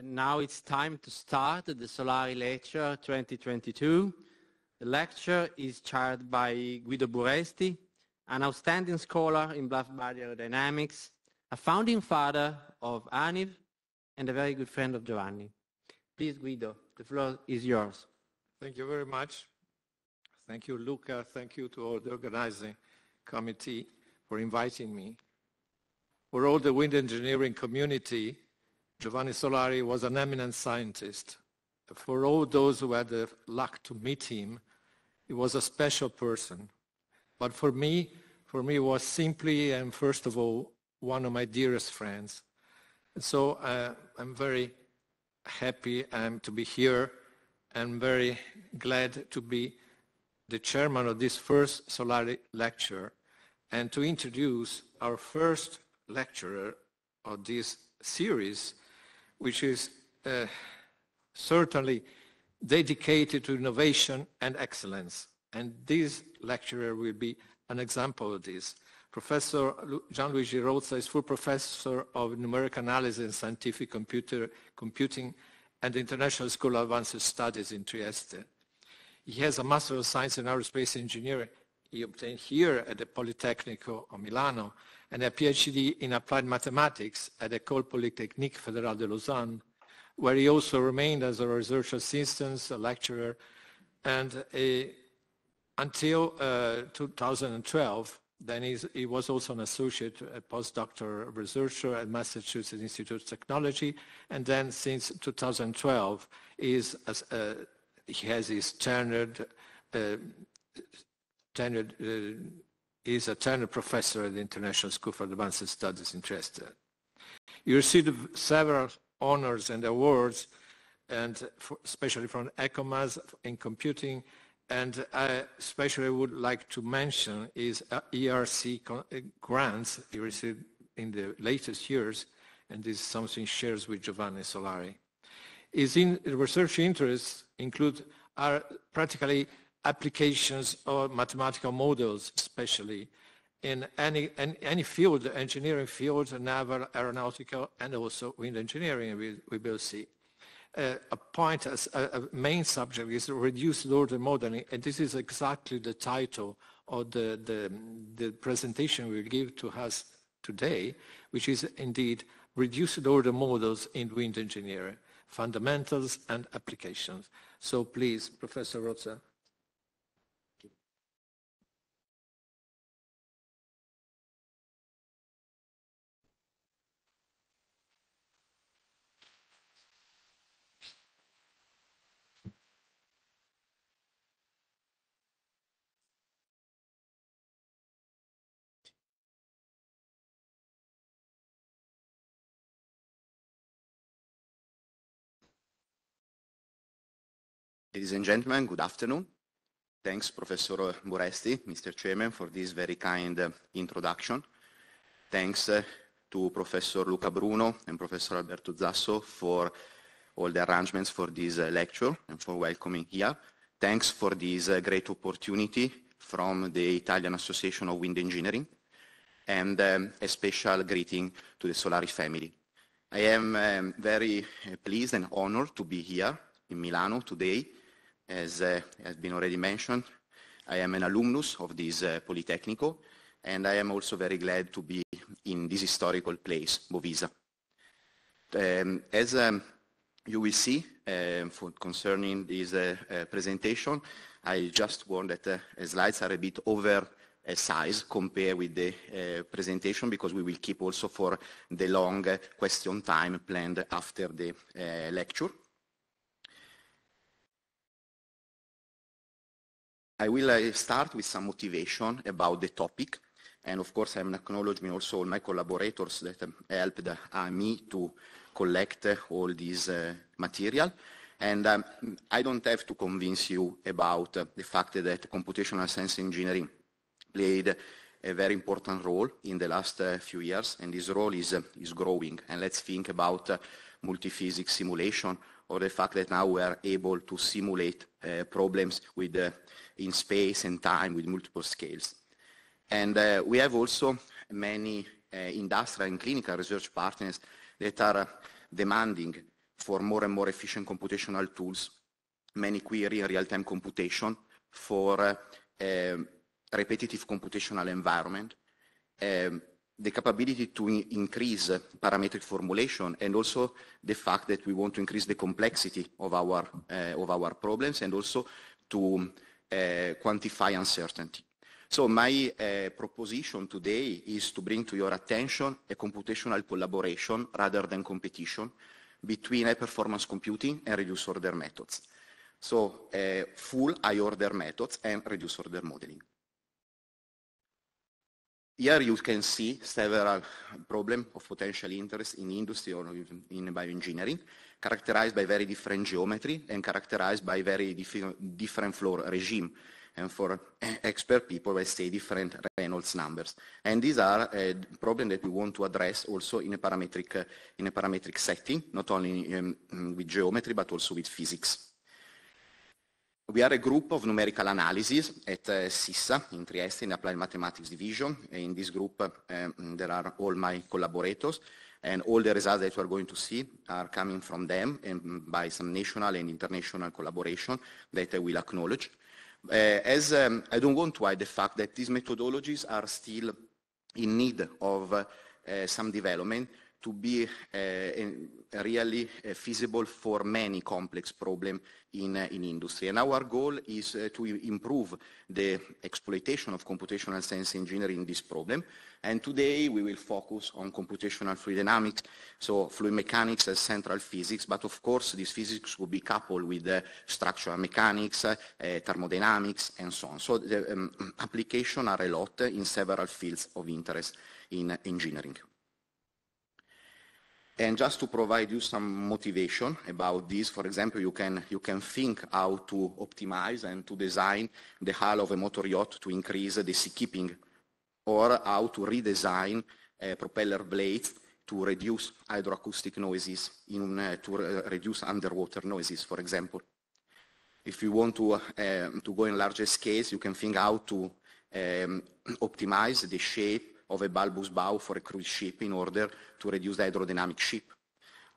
And now it's time to start the Solari Lecture 2022. The lecture is chaired by Guido Buresti, an outstanding scholar in bluff body aerodynamics, a founding father of ANIV, and a very good friend of Giovanni. Please, Guido, the floor is yours. Thank you very much. Thank you, Luca. Thank you to all the organizing committee for inviting me. For all the wind engineering community, Giovanni Solari was an eminent scientist. For all those who had the luck to meet him, he was a special person. But for me, for me, was simply and first of all one of my dearest friends. And so uh, I'm very happy um, to be here and very glad to be the chairman of this first Solari lecture and to introduce our first lecturer of this series which is uh, certainly dedicated to innovation and excellence. And this lecturer will be an example of this. Professor Gianluigi Rozza is full professor of numerical analysis and scientific computer computing and the International School of Advanced Studies in Trieste. He has a Master of Science in Aerospace Engineering he obtained here at the Politecnico of Milano and a PhD in applied mathematics at the École Polytechnique Fédérale de Lausanne, where he also remained as a research assistant, a lecturer, and a, until uh, 2012, then he was also an associate postdoctoral researcher at Massachusetts Institute of Technology, and then since 2012, is, uh, he has his tenured, uh, tenured uh, is a China professor at the International School for Advanced Studies in Chester. He received several honors and awards, and for, especially from ECOMAS in computing, and I especially would like to mention his uh, ERC uh, grants he received in the latest years, and this is something shares with Giovanni Solari. His in research interests include are practically applications or mathematical models, especially in any, in any field, engineering field, naval, aeronautical, and also wind engineering, we, we will see. Uh, a point as a, a, main subject is reduced order modeling, and this is exactly the title of the, the, the presentation we will give to us today, which is indeed reduced order models in wind engineering, fundamentals and applications. So please, Professor Rotzer. Ladies and gentlemen, good afternoon. Thanks, Professor Moresti, Mr. Chairman, for this very kind uh, introduction. Thanks uh, to Professor Luca Bruno and Professor Alberto Zasso for all the arrangements for this uh, lecture and for welcoming here. Thanks for this uh, great opportunity from the Italian Association of Wind Engineering and um, a special greeting to the Solaris family. I am um, very uh, pleased and honored to be here in Milano today as uh, has been already mentioned. I am an alumnus of this uh, Politecnico, and I am also very glad to be in this historical place, Bovisa. Um, as um, you will see uh, concerning this uh, uh, presentation, I just warn that uh, slides are a bit over uh, size compared with the presentation because we will keep also for the long question time planned after the lecture. I will uh, start with some motivation about the topic. And of course, I'm acknowledging also all my collaborators that um, helped uh, me to collect uh, all this uh, material. And um, I don't have to convince you about uh, the fact that computational science engineering played a very important role in the last uh, few years, and this role is, is growing. And let's think about multi-physics simulation or the fact that now we are able to simulate uh, problems with, uh, in space and time with multiple scales. And uh, we have also many uh, industrial and clinical research partners that are uh, demanding for more and more efficient computational tools, many query and real-time computation for uh, um, repetitive computational environment, um, the capability to increase parametric formulation and also the fact that we want to increase the complexity of our, uh, of our problems and also to uh, quantify uncertainty. So my uh, proposition today is to bring to your attention a computational collaboration rather than competition between high-performance computing and reduced order methods. So full high-order methods and reduced order modeling. Here you can see several problems of potential interest in industry or in bioengineering, characterized by very different geometry and characterized by very different floor regime. And for expert people, I say different Reynolds numbers. And these are a uh, problem that we want to address also in a parametric, uh, in a parametric setting, not only um, with geometry, but also with physics. We are a group of numerical analyses at uh, eh, CISA in Trieste in Applied Mathematics Division. Eh, in this group, um, there are all my collaborators and all the results that you are going to see are coming from them and mm, by some national and international collaboration that I will acknowledge. Uh, as um, I don't want to hide the fact that these methodologies are still in need of uh, some development, to be eh, really eh, feasible for many complex problems in, eh, in industry. And our goal is to improve the exploitation of computational science engineering in this problem. And today we will focus on computational fluid dynamics, so fluid mechanics as central physics, but of course this physics will be coupled with uh, structural mechanics, uh, thermodynamics, and so on. So the um, applications are a lot in several fields of interest in engineering. And just to provide you some motivation about this, for example, you can, you can think how to optimize and to design the hull of a motor yacht to increase the seakeeping, or how to redesign propeller blades to reduce hydroacoustic noises, in, uh, to re uh, reduce underwater noises, for example. If you want to, uh, to go in larger scales, you can think how to um, optimize the shape of a bulbous bow for a cruise ship in order to reduce the hydrodynamic ship.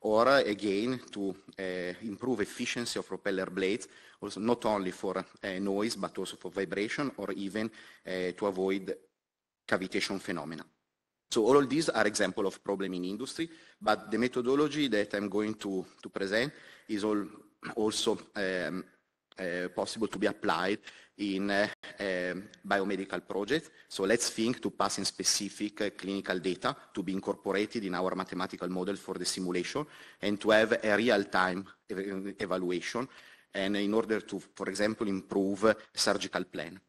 Or uh, again, to uh, improve efficiency of propeller blades, also not only for eh, noise, but also for vibration, or even eh, to avoid cavitation phenomena. So all these are examples of problem in industry, but the methodology that I'm going to, to present is all, also um, Eh, possible to be applied in eh, eh, biomedical projects. So let's think to pass in specific clinical data to be incorporated in our mathematical model for the simulation and to have a real-time evaluation and in order to, for example, improve surgical plan.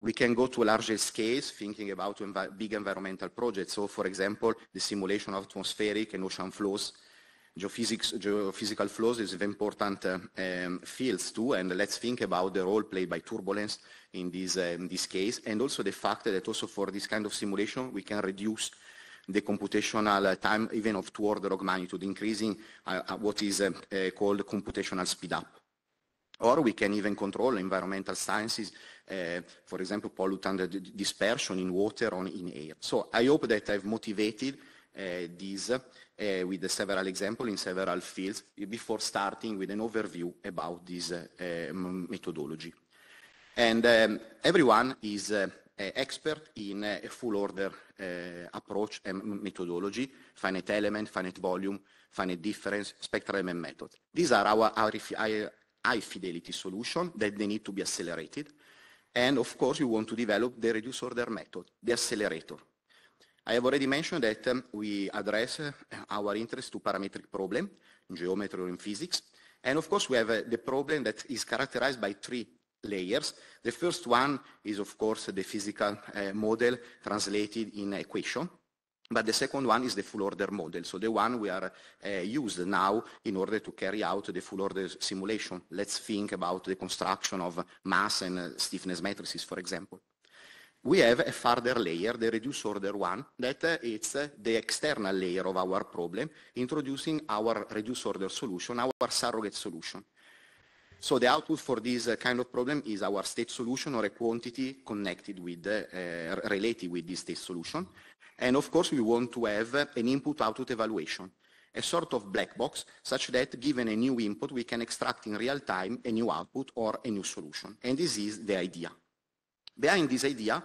We can go to larger scales, thinking about big environmental projects. So, for example, the simulation of atmospheric and ocean flows geophysics, geophysical flows is an important uh, um, field too, and let's think about the role played by turbulence in this, uh, in this case, and also the fact that also for this kind of simulation, we can reduce the computational uh, time even of two order of magnitude, increasing uh, uh what is um, uh, called computational speed up. Or we can even control environmental sciences, for example, pollutant dispersion in water or in air. So I hope that I've motivated Eh, this eh, with several examples in several fields before starting with an overview about this eh, methodology. And um, everyone is expert in a full order approach and methodology, finite element, finite volume, finite difference, spectrum and method. These are our, our high fidelity solution that they need to be accelerated. And of course, you want to develop the reduce order method, the accelerator. Eh, I have already mentioned that um, we address uh, our interest to parametric problem in geometry or in physics. And of course, we have uh, the problem that is characterized by three layers. The first one is, of course, the physical uh, model translated in equation. But the second one is the full order model, so the one we are uh, used now in order to carry out the full order simulation. Let's think about the construction of mass and uh, stiffness matrices, for example we have a further layer, the reduce order one, that uh, it's uh, the external layer of our problem, introducing our reduce order solution, our surrogate solution. So the output for this uh, kind of problem is our state solution or a quantity connected with, uh, uh, related with this state solution. And of course, we want to have an input-output evaluation, a sort of black box, such that given a new input, we can extract in real time a new output or a new solution. And this is the idea. Behind this idea,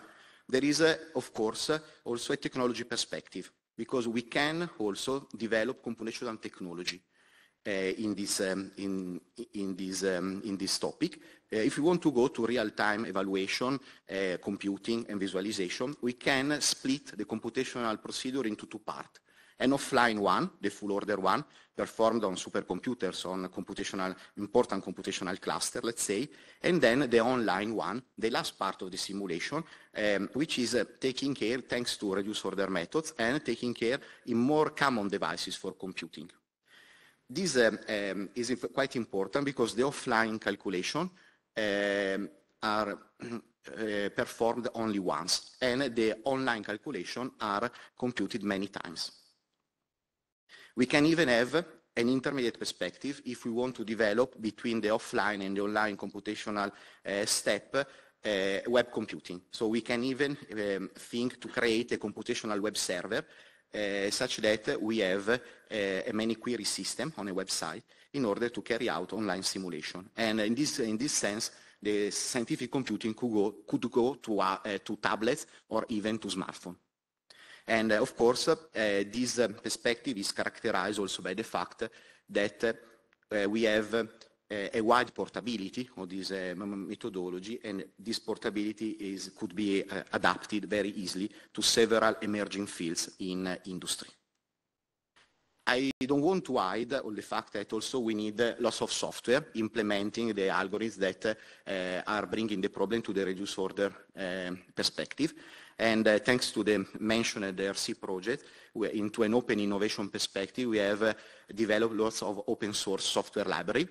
there is, uh, of course, uh, also a technology perspective, because we can also develop computational technology uh, in, this, um, in, in, this, um, in, this, topic. Uh, if we want to go to real-time evaluation, computing, and visualization, we can split the computational procedure into two parts an offline one, the full order one, performed on supercomputers, on computational, important computational cluster, let's say, and then the online one, the last part of the simulation, um, which is uh, taking care, thanks to reduced order methods, and taking care in more common devices for computing. This um, um, is quite important because the offline calculation um, are uh, performed only once, and the online calculation are computed many times. We can even have an intermediate perspective if we want to develop between the offline and the online computational uh, step uh, web computing. So we can even um, think to create a computational web server uh, such that we have uh, a many query system on a website in order to carry out online simulation. And in this, in this sense, the scientific computing could go, could go to, uh, to tablets or even to smartphone. And uh, of course, uh, this uh, perspective is characterized also by the fact that we have a wide portability of this methodology, and this portability is, could be adapted very easily to several emerging fields in industry. I don't want to hide on the fact that also we need lots of software implementing the algorithms that uh, are bringing the problem to the reduced order uh, perspective. And uh, thanks to the mentioned RC project, into an open innovation perspective, we have uh, developed lots of open source software library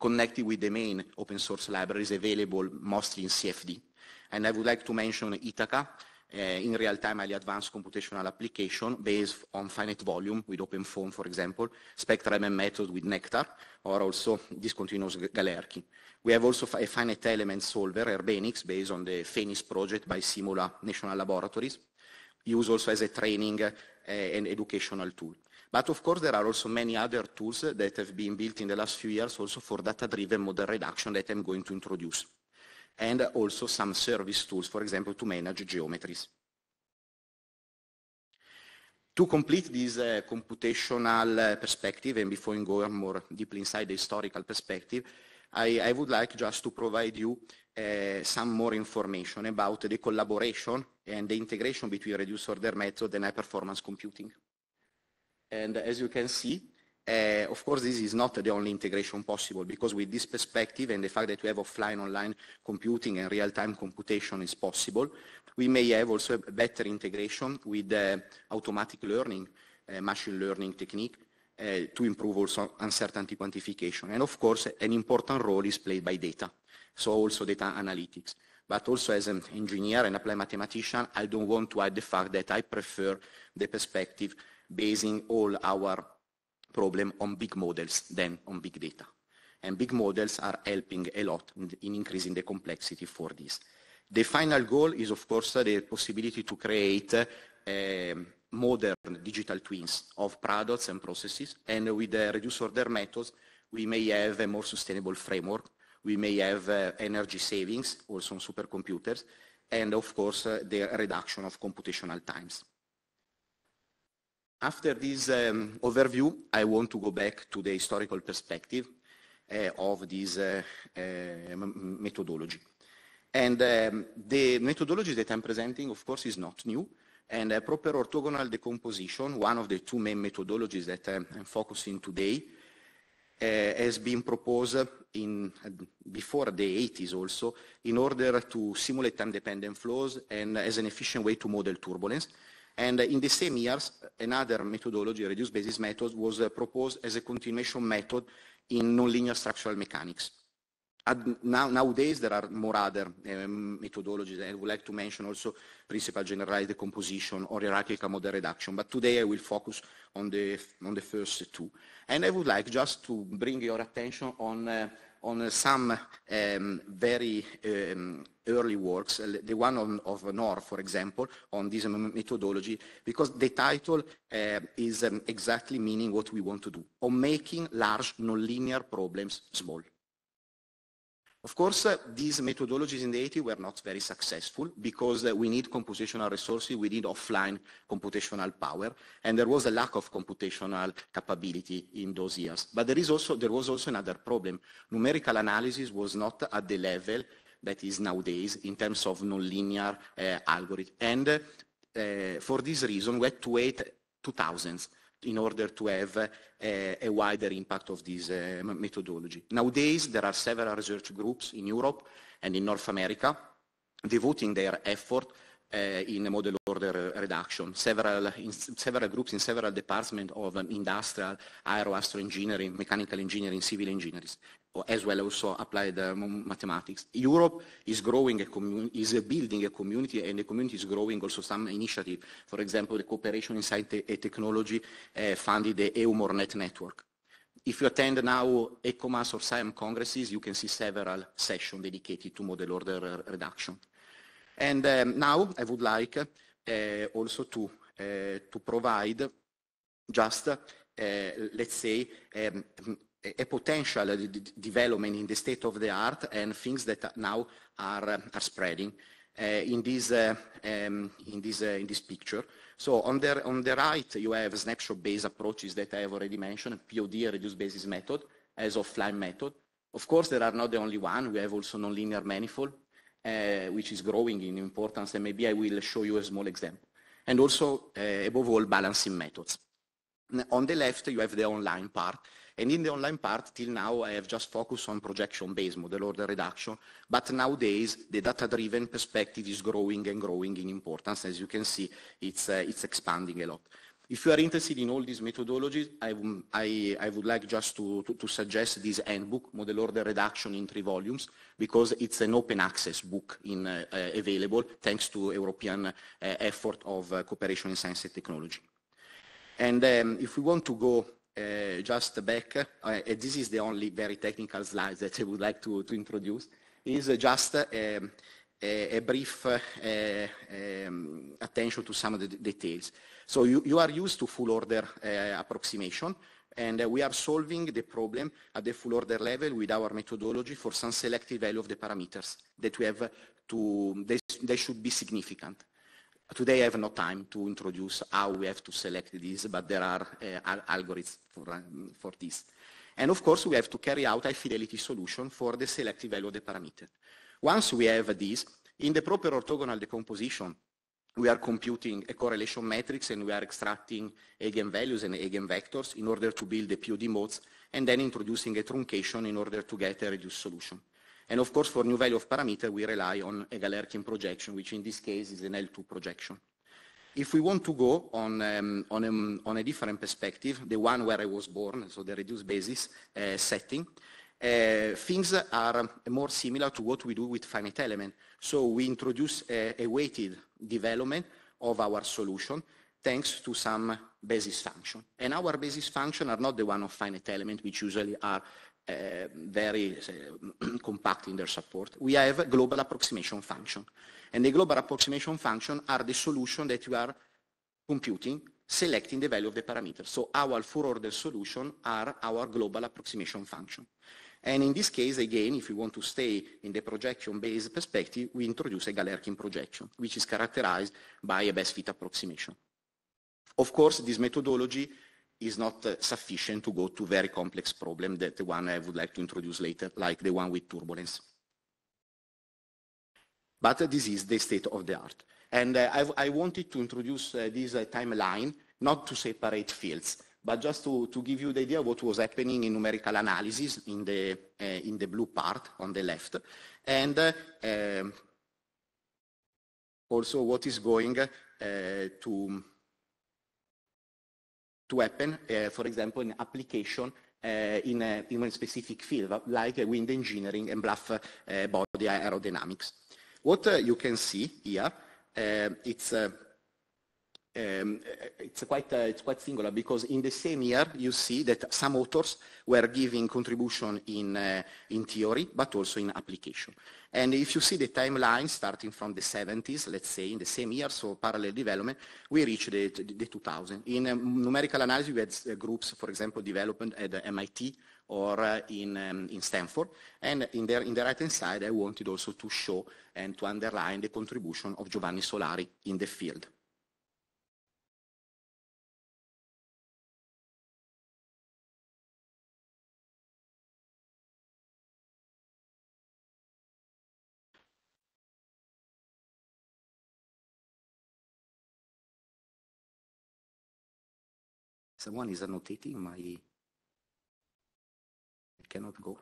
connected with the main open source libraries available mostly in CFD. And I would like to mention Ithaca, Eh, in real-time highly advanced computational application based on finite volume with OpenFOAM, for example, Spectrum and Method with Nectar, or also discontinuous Galerki. We have also a finite element solver, Urbanix, based on the Phoenix project by Simula National Laboratories, used also as a training eh, and educational tool. But of course, there are also many other tools that have been built in the last few years also for data-driven model reduction that I'm going to introduce and also some service tools, for example, to manage geometries. To complete this uh, computational uh, perspective, and before going more deeply inside the historical perspective, I, I would like just to provide you uh, some more information about the collaboration and the integration between reduced order method and high performance computing. And as you can see, uh, of course, this is not the only integration possible because with this perspective and the fact that we have offline online computing and real-time computation is possible, we may have also a better integration with uh, automatic learning, uh, machine learning technique to improve also uncertainty quantification. And of course, an important role is played by data, so also data analytics. But also as an engineer and applied mathematician, I don't want to hide the fact that I prefer the perspective basing all our problem on big models than on big data. And big models are helping a lot in increasing the complexity for this. The final goal is, of course, the possibility to create uh, modern digital twins of products and processes. And with the reduced order methods, we may have a more sustainable framework. We may have uh, energy savings also on supercomputers. And of course, uh, the reduction of computational times. After this um, overview, I want to go back to the historical perspective uh, of this uh, uh, methodology. And um, the methodology that I'm presenting, of course, is not new. And proper orthogonal decomposition, one of the two main methodologies that um, I'm focusing today, uh, has been proposed in, before the 80s also in order to simulate time-dependent flows and as an efficient way to model turbulence. And uh, in the same years, another methodology, reduced basis method, was uh, proposed as a continuation method in nonlinear structural mechanics. Now, nowadays, there are more other um, methodologies. I would like to mention also principal generalized decomposition or hierarchical model reduction. But today I will focus on the, on the first two. And I would like just to bring your attention on uh, on uh, some um, very um, early works, uh, the one on, of Nor, for example, on this methodology, because the title uh, is um, exactly meaning what we want to do, on making large nonlinear problems small. Of course, uh, these methodologies in the 80s were not very successful because uh, we need computational resources, we need offline computational power, and there was a lack of computational capability in those years. But there, is also, there was also another problem. Numerical analysis was not at the level that is nowadays in terms of nonlinear uh, And uh, for this reason, we had to wait 2000s in order to have a wider impact of this eh, methodology. Nowadays, there are several research groups in Europe and in North America devoting their effort eh, in model order reduction. Several, in, several groups in several departments of um, industrial, aero, astro engineering, mechanical engineering, civil engineering as well also applied uh, mathematics. Europe is growing, a is building a community, and the community is growing also some initiative. For example, the Cooperation in Science and Technology uh, funded the EUMORNET network. If you attend now ECOMAS or SIAM congresses, you can see several sessions dedicated to model order uh, reduction. And um, now I would like uh, also to, uh, to provide just, uh, let's say, um, a potential development in the state of the art and things that now are, are spreading uh, in, this, uh, um, in, this, uh, in this picture. So on the, on the right, you have snapshot-based approaches that I have already mentioned, POD, reduced basis method, as offline method. Of course, there are not the only one. We have also nonlinear manifold, uh, which is growing in importance, and maybe I will show you a small example. And also, uh, above all, balancing methods. On the left, you have the online part, and In the online part, till now, I have just focused on projection-based model order reduction, but nowadays, the data-driven perspective is growing and growing in importance. As you can see, it's uh, expanding a lot. If you are interested in all these methodologies, I would like just to suggest this handbook, Model Order Reduction in three volumes, because it's an open access book uh, uh, available thanks to European effort of cooperation in science and technology. And um, If we want to go uh, just back, uh, this is the only very technical slide that I would like to, to introduce, is uh, just uh, um, a, a, brief um, attention to some of the details. So you, you are used to full order approximation, and we are solving the problem at the full order level with our methodology for some selected value of the parameters that we have to, they, they should be significant. Today I have no time to introduce how we have to select this, but there are uh, algorithms for, um, for, this. And of course we have to carry out a fidelity solution for the selective value of the parameter. Once we have this, in the proper orthogonal decomposition, we are computing a correlation matrix and we are extracting eigenvalues and eigenvectors in order to build the POD modes and then introducing a truncation in order to get a reduced solution. And of course, for new value of parameter, we rely on a Galerkin projection, which in this case is an L2 projection. If we want to go on, um, on, on, a different perspective, the one where I was born, so the reduced basis uh, setting, uh, things are more similar to what we do with finite element. So we introduce a, a weighted development of our solution thanks to some basis function. And our basis function are not the one of finite element, which usually are Eh, very uh, compact in their support. We have a global approximation function. And the global approximation function are the solution that you are computing, selecting the value of the parameter. So our four-order solution are our global approximation function. And in this case, again, if we want to stay in the projection-based perspective, we introduce a Galerkin projection, which is characterized by a best fit approximation. Of course, this methodology is not uh, sufficient to go to very complex problem that the one I would like to introduce later, like the one with turbulence. But uh, this is the state of the art. And uh, I wanted to introduce uh, this uh, timeline, not to separate fields, but just to, to, give you the idea what was happening in numerical analysis in the, uh, in the blue part on the left. And um, also what is going to to happen, uh, for example, in application uh, in, a, eh, in, a, specific field, like wind engineering and bluff body aerodynamics. What you can see here, it's um, it's quite uh, it's quite singular because in the same year you see that some authors were giving contribution in uh, in theory but also in application. And if you see the timeline starting from the 70s, let's say in the same year, so parallel development, we reached the, the 2000. In um, numerical analysis, we had uh, groups, for example, developed at MIT or uh, in, um, in Stanford. And in, their, in the right-hand side, I wanted also to show and to underline the contribution of Giovanni Solari in the field. Someone is annotating my. I cannot go.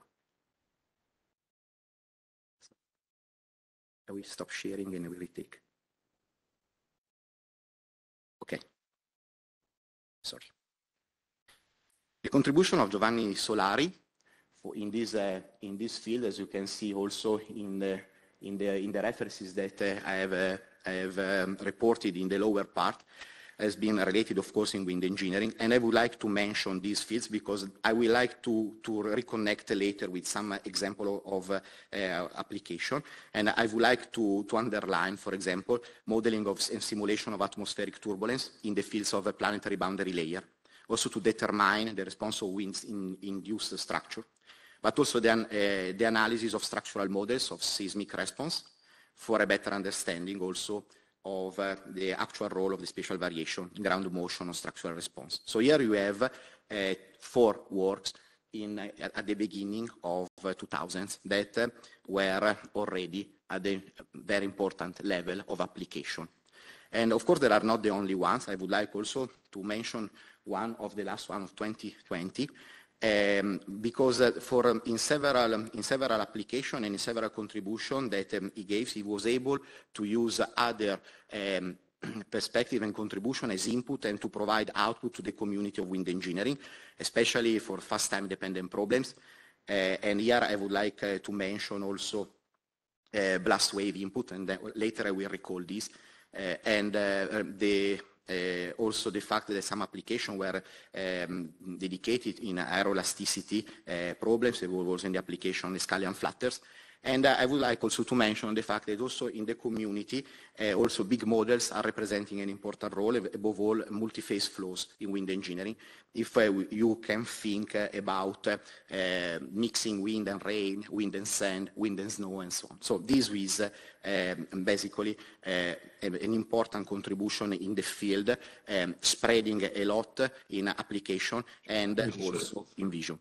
I will stop sharing and I will take. Okay. Sorry. The contribution of Giovanni Solari in this uh, in this field, as you can see also in the in the in the references that uh, I have uh, I have um, reported in the lower part, has been related, of course, in wind engineering. And I would like to mention these fields because I would like to, to reconnect later with some example of uh, application. And I would like to, to underline, for example, modeling of and simulation of atmospheric turbulence in the fields of a planetary boundary layer, also to determine the response of winds in induced structure, but also uh, the analysis of structural models of seismic response for a better understanding also of uh, the actual role of the spatial variation in ground motion or structural response. So here you have uh, four works in, uh, at the beginning of 2000s that were already at a very important level of application. And of course, there are not the only ones. I would like also to mention one of the last one of 2020, um, because uh, for, um, in several um, in several and in several contributions that um, he gave, he was able to use other ehm, perspective and contribution as input and to provide output to the community of wind engineering, especially for fast time dependent problems. Uh, and here I would like uh, to mention also eh, blast wave input, and later I will recall this. Eh, and uh, the uh, also the fact that some applications were um, dedicated in aeroelasticity uh, eh, problems. it was in the application Scalian flutters. And I would like also to mention the fact that also in the community, eh, also big models are representing an important role, eh, above all multi-phase flows in wind engineering. If eh, you can think about mixing wind and rain, wind and sand, wind and snow, and so on. So this is basically an important contribution in the field, spreading a lot in application and also in vision.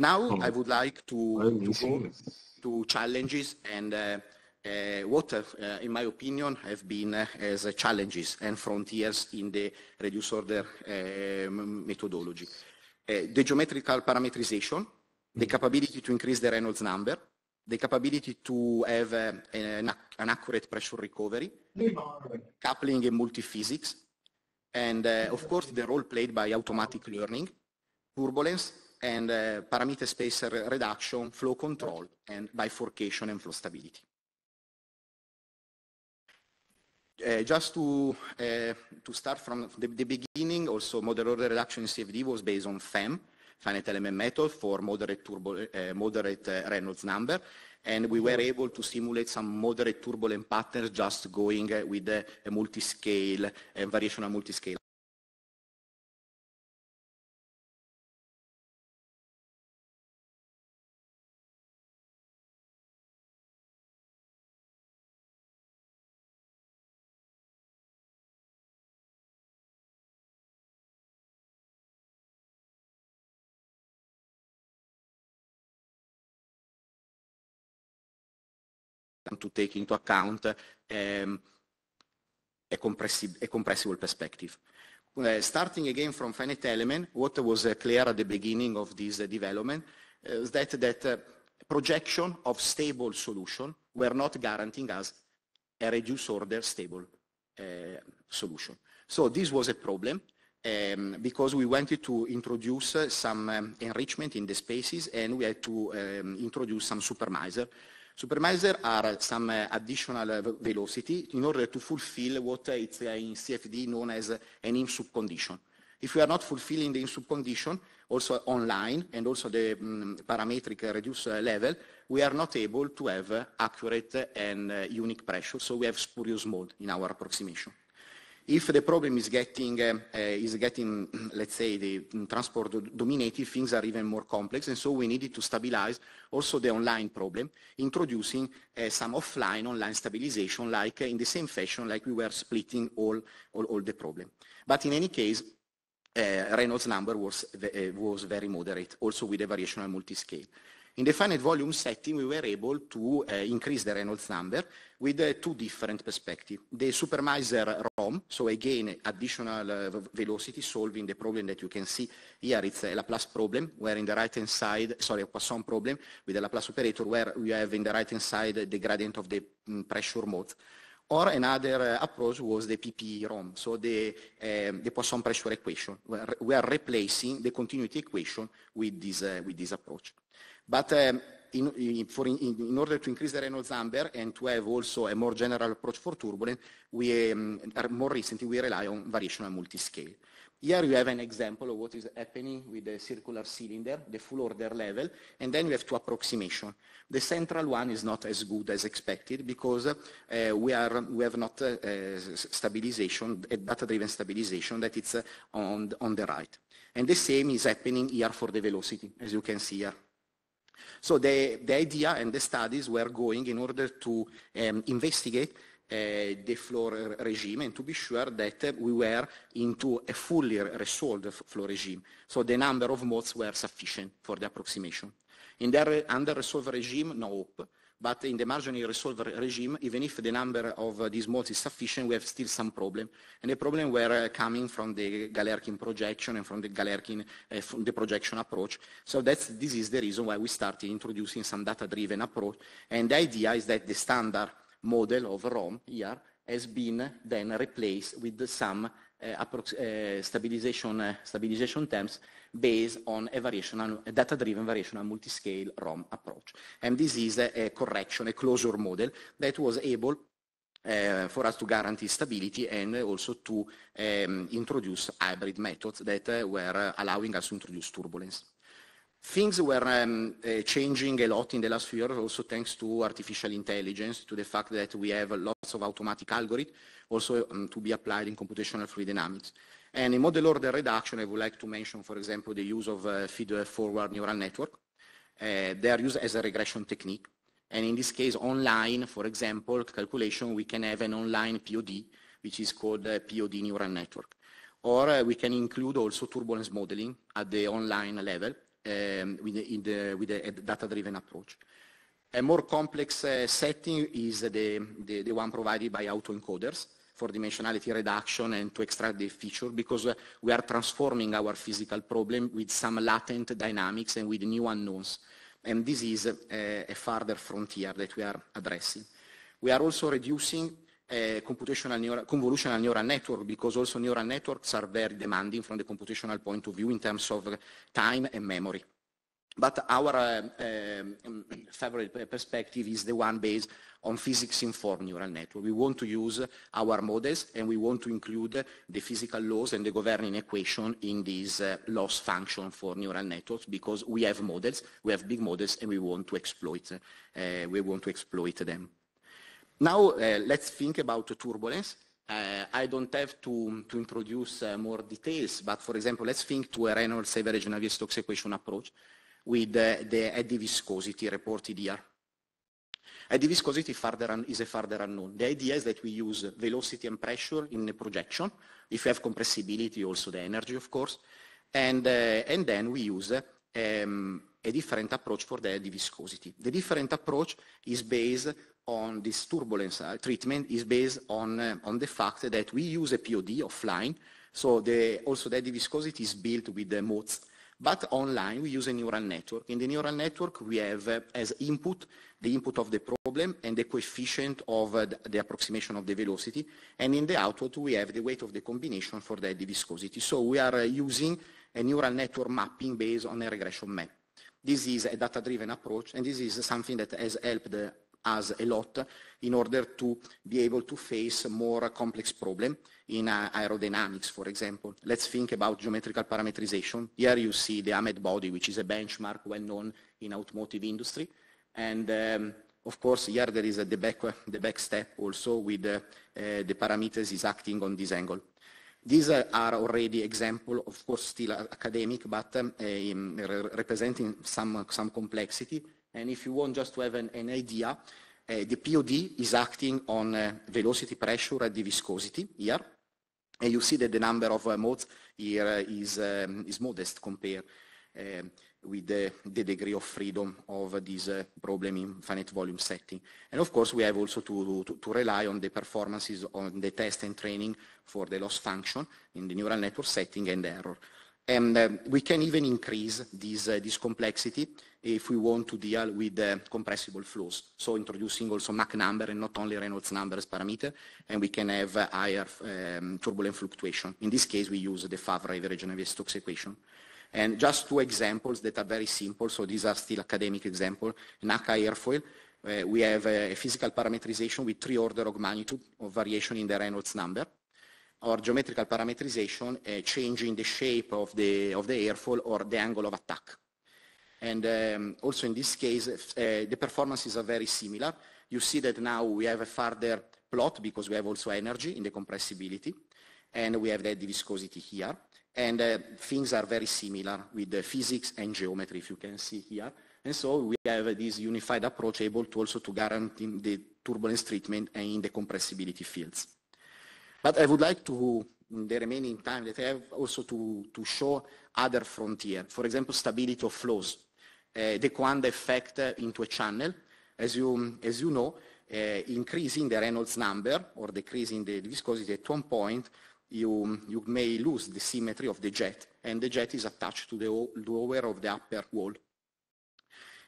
Now hmm. I would like to, to go to challenges and uh, uh, what, uh, in my opinion, have been uh, as challenges and frontiers in the reduced order uh, methodology. Uh, the geometrical parametrization, the hmm. capability to increase the Reynolds number, the capability to have an, an, accurate pressure recovery, coupling and multi-physics, and of course the role played by automatic learning, turbulence, and uh, parameter space reduction, flow control, and bifurcation and flow stability. Uh, just to uh, to start from the, the, beginning, also model order reduction in CFD was based on FEM, finite element method for moderate turbo, uh, moderate Reynolds number, and we were mm-hmm. able to simulate some moderate turbulent patterns just going with a, multi-scale and variational multi-scale to take into account um, a, a, compressible perspective. Uh, starting again from finite element, what was uh, clear at the beginning of this uh, development is that, that projection of stable solution were not guaranteeing us a reduced order stable uh, solution. So this was a problem um, because we wanted to introduce uh, some um, enrichment in the spaces and we had to um, introduce some supervisor Supervisor are some additional velocity in order to fulfill what is in CFD known as an in-sub condition. If we are not fulfilling the in-sub condition, also online and also the um, parametric reduced level, we are not able to have accurate and uh, unique pressure, so we have spurious mode in our approximation. If the problem is getting, uh, is getting, let's say, the mm, transport dominated, things are even more complex, and so we needed to stabilize also the online problem, introducing uh, some offline online stabilization, like in the same fashion, like we were splitting all, all, all the problem. But in any case, eh, Reynolds number was, was very moderate, also with a variational multiscale. In the finite volume setting, we were able to uh, increase the Reynolds number with uh, two different perspectives. The supervisor ROM, so again, additional uh, velocity solving the problem that you can see here. It's a Laplace problem, where in the right-hand side, sorry, a Poisson problem with the Laplace operator, where we have in the right-hand side the gradient of the um, pressure mode. Or another uh, approach was the PPE-ROM, so the, the Poisson pressure equation. We are, we are replacing the continuity equation with this, uh, with this approach. But um, in, in, in, in, order to increase the Reynolds number and to have also a more general approach for turbulent, we, um, more recently we rely on variational multiscale. Here you have an example of what is happening with the circular cylinder, the full order level, and then you have two approximations. The central one is not as good as expected because uh, we, are, we, have not uh, uh, stabilization, data-driven stabilization that it's uh, on, on the right. And the same is happening here for the velocity, as you can see here. So the, the idea and the studies were going in order to um, investigate uh, the floor regime and to be sure that uh, we were into a fully resolved floor regime. So the number of modes were sufficient for the approximation. In the under resolved regime, no hope. But in the marginally resolved regime, even if the number of uh, these modes is sufficient, we have still some problem. And the problem were uh, coming from the Galerkin projection and from the Galerkin, uh, from the projection approach. So that's, this is the reason why we started introducing some data-driven approach. And the idea is that the standard model of ROM here has been then replaced with some Eh, eh, stabilization, eh, stabilization terms based on a, a data-driven variational multiscale ROM approach. And this is a, a correction, a closure model that was able uh, for us to guarantee stability and also to um, introduce hybrid methods that uh, were allowing us to introduce turbulence. Things were um, uh, changing a lot in the last few years, also thanks to artificial intelligence, to the fact that we have lots of automatic algorithms, also um, to be applied in computational fluid dynamics. And in model order reduction, I would like to mention, for example, the use of uh, feed-forward neural network. Uh, they are used as a regression technique. And in this case, online, for example, calculation, we can have an online POD, which is called uh, POD neural network. Or uh, we can include also turbulence modeling at the online level Ehm, with a data-driven approach. A more complex eh, setting is the one provided by autoencoders for dimensionality reduction and to extract the feature because eh, we are transforming our physical problem with some latent dynamics and with new unknowns. And this is eh, a further frontier that we are addressing. We are also reducing Eh, computational neural, convolutional neural network because also neural networks are very demanding from the computational point of view in terms of time and memory. But our uh, um, favorite perspective is the one based on physics-informed neural network. We want to use our models and we want to include the physical laws and the governing equation in this uh, loss function for neural networks because we have models, we have big models and we want to exploit, uh, we want to exploit them. Now, uh, let's think about turbulence. Uh, I don't have to introduce uh, more details, but for example, let's think to a Reynolds average Navier-Stokes equation approach with the eddy viscosity reported here. Eddy viscosity is a further unknown. The idea is that we use velocity and pressure in the projection. If you have compressibility, also the energy, of course. And, uh, and then we use um, a different approach for the eddy viscosity. The different approach is based on this turbulence uh, treatment is based on, uh, on the fact that we use a POD offline. So the, also the viscosity is built with the modes but online we use a neural network. In the neural network, we have uh, as input the input of the problem and the coefficient of uh, the approximation of the velocity, and in the output we have the weight of the combination for the viscosity. So we are uh, using a neural network mapping based on a regression map. This is a data-driven approach, and this is something that has helped us a lot in order to be able to face more complex problem in uh, aerodynamics, for example. Let's think about geometrical parametrization. Here you see the AMED body, which is a benchmark well known in automotive industry. And um, of course, here there is a, the, back, the back step also with uh, uh, the parameters is acting on this angle. These are already example, of course, still academic, but um, eh, representing some, some complexity. And if you want just to have an, an idea, uh, the POD is acting on uh, velocity, pressure, and the viscosity here. And you see that the number of uh, modes here is, um, is modest compared um, with the, the, degree of freedom of this uh, problem in finite volume setting. And of course, we have also to, to, to, rely on the performances on the test and training for the loss function in the neural network setting and error. And uh, we can even increase this, uh, this, complexity if we want to deal with uh, compressible flows. So introducing also Mach number and not only Reynolds number as parameter, and we can have higher um, turbulent fluctuation. In this case, we use the Favre average and Navier-Stokes equation. And just two examples that are very simple, so these are still academic examples. NACA airfoil, uh, we have a physical parametrization with three order of magnitude of variation in the Reynolds number or geometrical parametrization uh, changing the shape of the, of the airfall or the angle of attack. And um, also in this case, uh, the performances are very similar. You see that now we have a further plot because we have also energy in the compressibility, and we have the viscosity here. And uh, things are very similar with the physics and geometry, if you can see here. And so we have this unified approach able to also to guarantee the turbulence treatment and in the compressibility fields. But I would like to, in the remaining time that I have, also to, to show other frontier. For example, stability of flows, uh, the Coanda effect into a channel. As you, as you know, uh, increasing the Reynolds number or decreasing the viscosity at one point, you, you may lose the symmetry of the jet, and the jet is attached to the lower of the upper wall.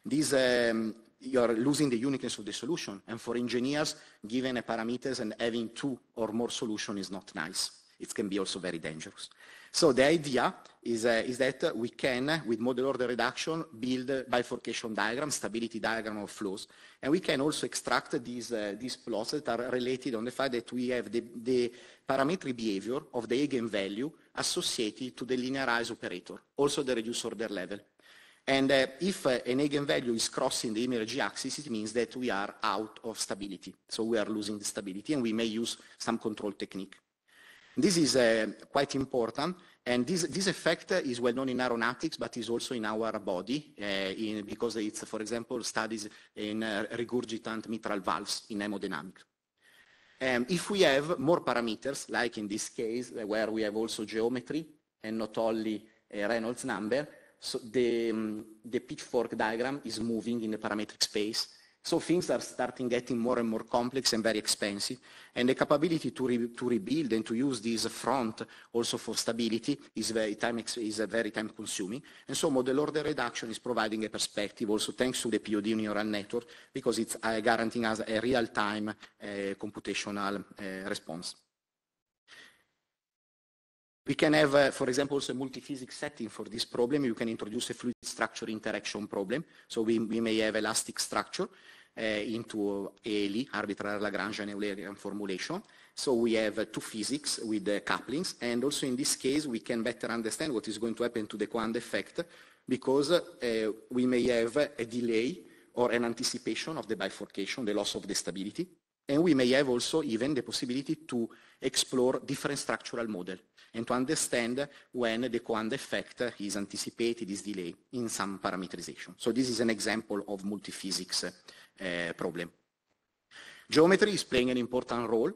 This um, you're losing the uniqueness of the solution. And for engineers, given a parameters and having two or more solution is not nice. It can be also very dangerous. So the idea is, uh, is that we can, with model order reduction, build bifurcation diagram, stability diagram of flows. And we can also extract these, uh, these plots that are related on the fact that we have the, the parametric behavior of the eigenvalue associated to the linearized operator, also the reduced order level. And uh, if uh, an eigenvalue is crossing the energy axis, it means that we are out of stability. So we are losing the stability and we may use some control technique. This is uh, quite important. And this, this effect is well known in aeronautics, but is also in our body, uh, in, because it's, for example, studies in uh, regurgitant mitral valves in hemodynamics. Um, if we have more parameters, like in this case, where we have also geometry and not only Reynolds number, so the, um, the pitchfork diagram is moving in the parametric space. So things are starting getting more and more complex and very expensive. And the capability to, re to rebuild and to use this front also for stability is very time, is very time consuming. And so model order reduction is providing a perspective also thanks to the POD neural network because it's uh, guaranteeing us a real time uh, computational uh, response. We can have, uh, for example, also a multi-physics setting for this problem. You can introduce a fluid structure interaction problem. So we, we may have elastic structure uh, into ALE, arbitrary Lagrangian Eulerian formulation. So we have uh, two physics with uh, couplings. And also in this case, we can better understand what is going to happen to the quant effect because uh, we may have a delay or an anticipation of the bifurcation, the loss of the stability. And we may have also even the possibility to explore different structural model and to understand when the quanta effect is anticipated, is delayed in some parameterization. So this is an example of multiphysics uh, problem. Geometry is playing an important role,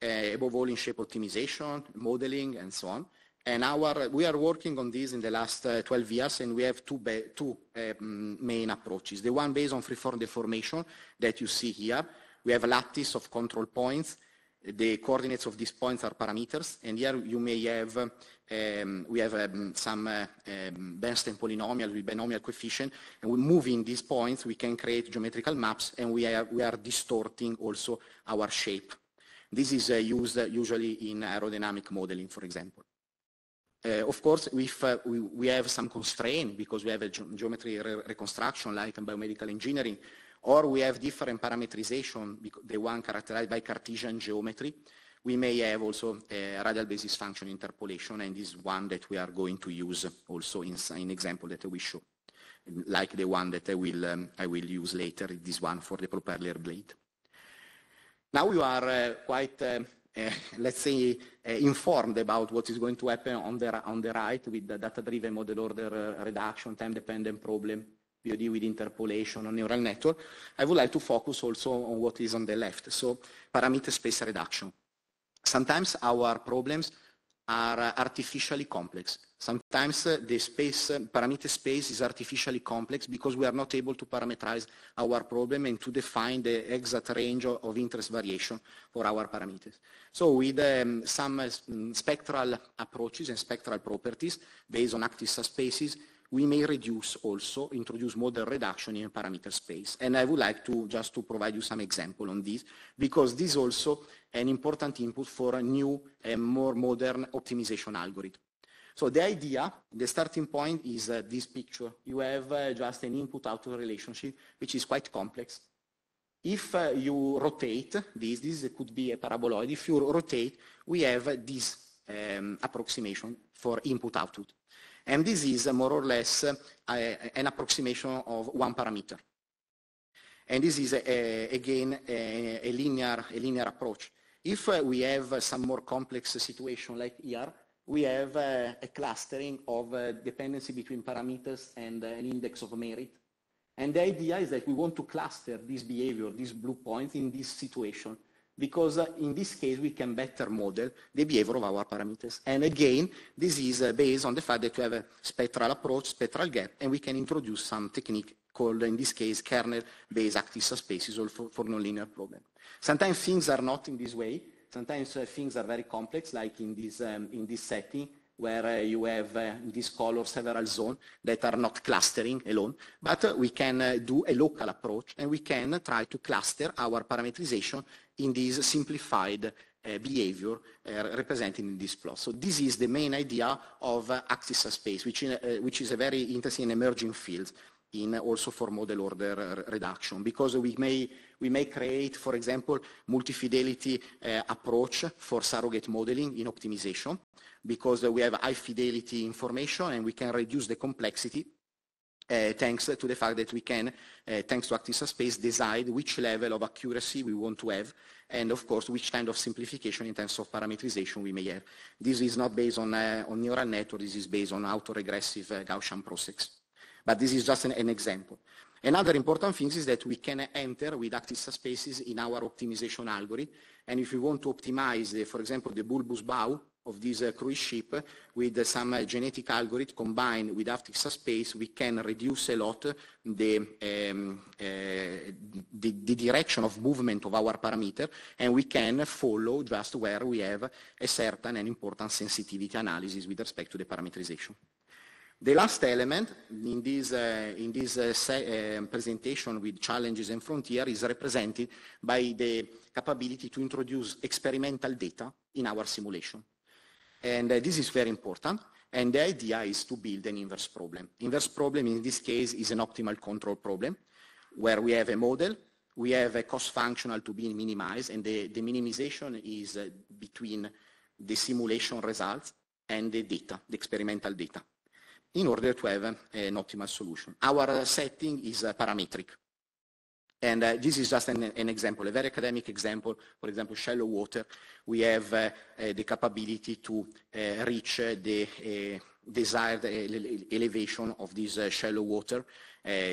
uh, above all in shape optimization, modeling, and so on. And our, we are working on this in the last uh, 12 years, and we have two, two um, main approaches. The one based on freeform deformation that you see here, we have a lattice of control points. The coordinates of these points are parameters, and here you may have, um, we have um, some uh, um, Bernstein polynomial with binomial coefficient, and we move in these points, we can create geometrical maps, and we are, we are distorting also our shape. This is uh, used uh, usually in aerodynamic modeling, for example. Uh, of course, if uh, we, we, have some constraint because we have a ge geometry re reconstruction like in biomedical engineering, or we have different parametrization, the one characterized by Cartesian geometry. We may have also a eh, radial basis function interpolation, and this one that we are going to use also in an example that we show, like the one that I will, um, I will use later, this one for the propeller blade. Now you are uh, quite uh, uh, let's say, uh, informed about what is going to happen on the, on the right with the data-driven model order uh, reduction, time-dependent problem, POD with interpolation on neural network, I would like to focus also on what is on the left, so parameter space reduction. Sometimes our problems are artificially complex. Sometimes uh, the space, uh, parameter space is artificially complex because we are not able to parameterize our problem and to define the exact range of, interest variation for our parameters. So with um, some uh, spectral approaches and spectral properties based on active subspaces, we may reduce also, introduce model reduction in parameter space. And I would like to just to provide you some example on this, because this also an important input for a new and more modern optimization algorithm. So the idea, the starting point is uh, this picture. You have uh, just an input-output relationship, which is quite complex. If uh, you rotate this, this could be a paraboloid. If you rotate, we have this um, approximation for input-output. And this is more or less uh, an approximation of one parameter. And this is, a, uh, again, a, a, linear, a linear approach. If uh, we have some more complex situation like here, we have a clustering of dependency between parameters and an index of merit. And the idea is that we want to cluster this behavior, these blue points, in this situation because uh, in this case we can better model the behavior of our parameters. And again, this is uh, based on the fact that we have a spectral approach, spectral gap, and we can introduce some technique called, in this case, kernel-based active subspaces or for, for nonlinear problem. Sometimes things are not in this way. Sometimes uh, things are very complex, like in this, um, in this setting, where uh, you have uh, in this color several zones that are not clustering alone, but uh, we can uh, do a local approach and we can try to cluster our parametrization in this simplified uh, behavior uh, represented in this plot. So this is the main idea of uh, axis space, which, in, uh, which is a very interesting emerging field in also for model order reduction because we may we may create for example multi-fidelity uh, approach for surrogate modeling in optimization because we have high fidelity information and we can reduce the complexity uh, thanks to the fact that we can, uh, thanks to Actisa Space, decide which level of accuracy we want to have, and of course, which kind of simplification in terms of parametrization we may have. This is not based on, uh, on neural network; this is based on autoregressive uh, Gaussian process. But this is just an, an example. Another important thing is that we can enter with active spaces in our optimization algorithm. And if we want to optimize, the, uh, for example, the bulbous bow, of this uh, cruise ship with uh, some uh, genetic algorithm combined with Arctic space, we can reduce a lot the, um, uh, the, the, direction of movement of our parameter and we can follow just where we have a certain and important sensitivity analysis with respect to the parameterization. The last element in this, uh, in this uh, um, presentation with challenges and frontier is represented by the capability to introduce experimental data in our simulation. And uh, this is very important. And the idea is to build an inverse problem. Inverse problem in this case is an optimal control problem where we have a model, we have a cost functional to be minimized, and the, the minimization is uh, between the simulation results and the data, the experimental data, in order to have uh, an optimal solution. Our uh, setting is uh, parametric. And uh, this is just an, an, example, a very academic example. For example, shallow water, we have uh, uh, the capability to uh, reach the uh, desired uh, elevation of this shallow water,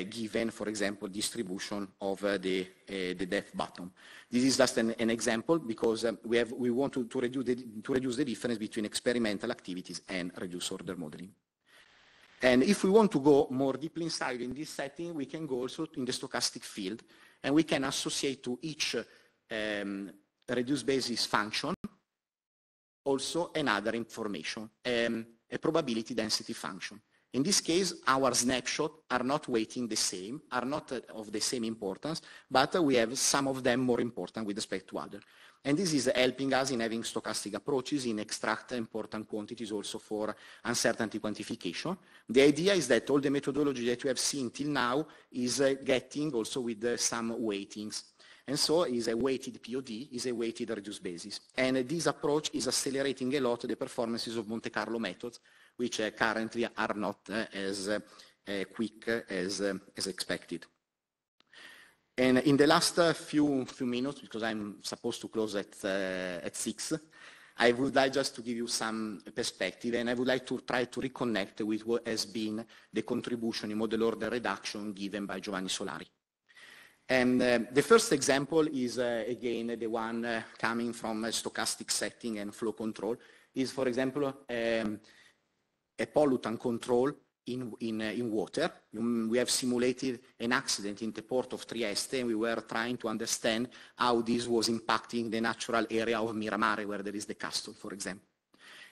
given, for example, distribution of the, the depth bottom. This is just an, an example because um, we, have, we want to, to, reduce the, to reduce the difference between experimental activities and reduced order modeling. And if we want to go more deeply inside in this setting, we can go also in the stochastic field, and we can associate to each um, reduced basis function also another information, um, a probability density function. In this case, our snapshot are not weighting the same, are not of the same importance, but we have some of them more important with respect to others. And this is helping us in having stochastic approaches in extract important quantities also for uncertainty quantification. The idea is that all the methodology that we have seen till now is uh, getting also with uh, some weightings. And so is a weighted POD, is a weighted reduced basis. And uh, this approach is accelerating a lot the performances of Monte Carlo methods, which uh, currently are not uh, as uh, quick as, as expected. And in the last uh, few, few minutes, because I'm supposed to close at, uh, at six, I would like just to give you some perspective, and I would like to try to reconnect with what has been the contribution in model order reduction given by Giovanni Solari. And uh, the first example is, uh, again, the one uh, coming from stochastic setting and flow control, is, for example, um, a pollutant control in, in, uh, in water. We have simulated an accident in the port of Trieste and we were trying to understand how this was impacting the natural area of Miramare where there is the castle, for example.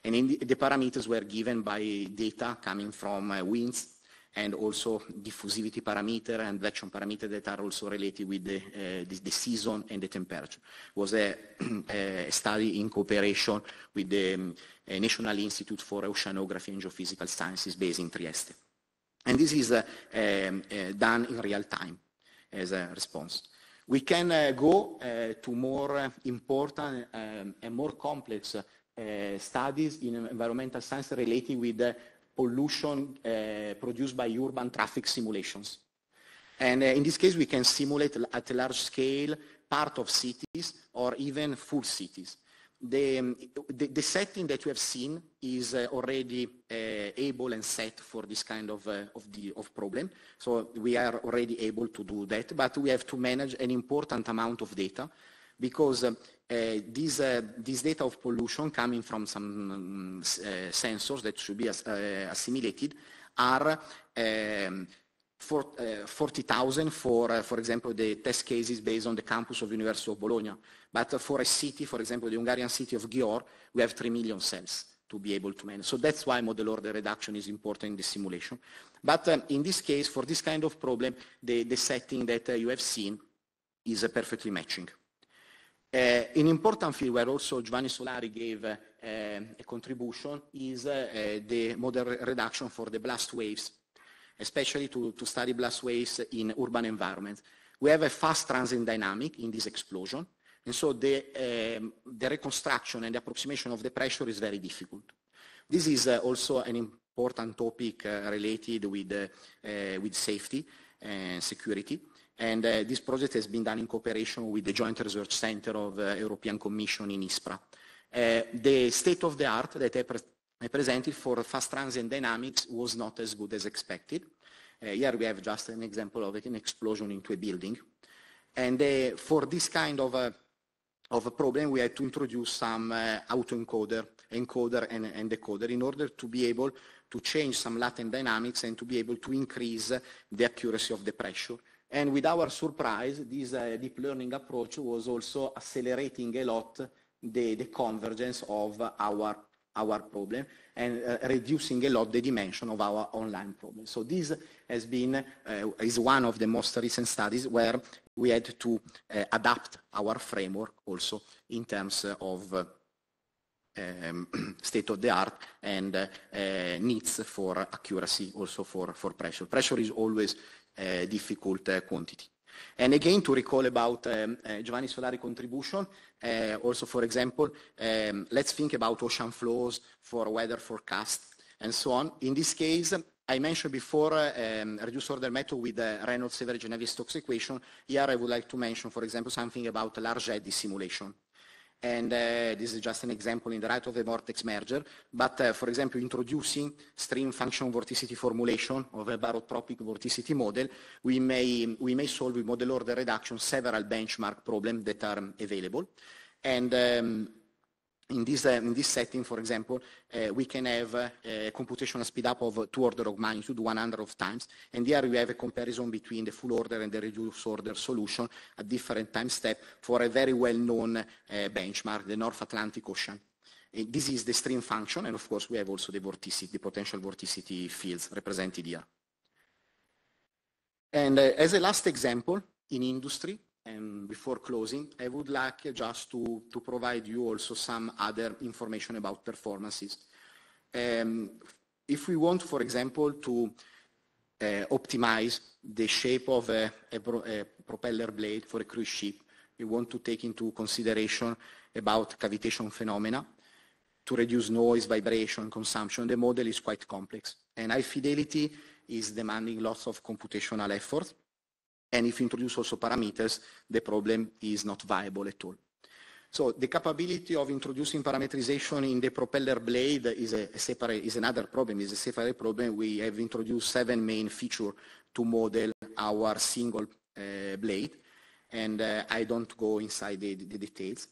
And the, the, parameters were given by data coming from uh, winds, and also diffusivity parameter and vection parameter that are also related with the, uh, the, the season and the temperature. It was a, study in cooperation with the um, National Institute for Oceanography and Geophysical Sciences based in Trieste. And this is uh, um, uh, done in real time as a response. We can go to more important um, and more complex studies in environmental science related with pollution uh, produced by urban traffic simulations. And uh, in this case, we can simulate at a large scale part of cities or even full cities. The, um, the, the setting that you have seen is uh, already able and set for this kind of, of, the, of problem. So we are already able to do that, but we have to manage an important amount of data because um, uh, this, uh, this data of pollution coming from some um, uh, sensors that should be as, assimilated are um, 40,000 for, uh, for example, the test cases based on the campus of the University of Bologna. But for a city, for example, the Hungarian city of Győr, we have 3 million cells to be able to manage. So that's why model order reduction is important in the simulation. But um, in this case, for this kind of problem, the, the setting that uh, you have seen is perfectly matching. Eh, an important field where also Giovanni Solari gave eh, a contribution is eh, the model reduction for the blast waves, especially to, to study blast waves in urban environments. We have a fast transient dynamic in this explosion, and so the, um, the reconstruction and the approximation of the pressure is very difficult. This is uh, also an important topic uh, related with, uh, with safety and security and uh, this project has been done in cooperation with the Joint Research Center of uh, European Commission in ISPRA. Uh, the state of the art that I, pre I, presented for fast transient dynamics was not as good as expected. Uh, here we have just an example of it, an explosion into a building. And uh, for this kind of, of a problem, we had to introduce some uh, autoencoder, encoder and, and decoder in order to be able to change some latent dynamics and to be able to increase the accuracy of the pressure and with our surprise, this uh, deep learning approach was also accelerating a lot the, the convergence of our, our problem and uh, reducing a lot the dimension of our online problem. So this has been, uh, is one of the most recent studies where we had to uh, adapt our framework also in terms of uh, um, state of the art and uh, needs for accuracy also for, for pressure. Pressure is always Eh, difficult quantity. And Again, to recall about um, eh, Giovanni Solari contribution, eh, also, for example, um, let's think about ocean flows for weather forecast and so on. In this case, I mentioned before um, reduced order method with uh, reynolds averaged navier stokes equation. Here, I would like to mention, for example, something about large eddy simulation and uh, this is just an example in the right of the vortex merger, but uh, for example, introducing stream function vorticity formulation of a barotropic vorticity model, we may, we may solve with model order reduction several benchmark problems that are um, available. And um, in this, uh, in this setting, for example, uh, we can have uh, a computational speed up of two order of magnitude, 100 of times. And here we have a comparison between the full order and the reduced order solution at different time step for a very well-known benchmark, the North Atlantic Ocean this is the stream function, and of course we have also the vorticity, the potential vorticity fields represented here. And uh, as a last example, in industry, um, before closing, I would like just to provide you also some other information about performances. Um, if we want, for example, to uh, optimize the shape of a propeller blade for a cruise ship, we want to take into consideration about cavitation phenomena to reduce noise, vibration, consumption. The model is quite complex, and high fidelity is demanding lots of computational effort. And if you introduce also parameters, the problem is not viable at all. So the capability of introducing parameterization in the propeller blade is, a separate, is another problem, is a separate problem. We have introduced seven main features to model our single uh, blade, and uh, I don't go inside the, the details.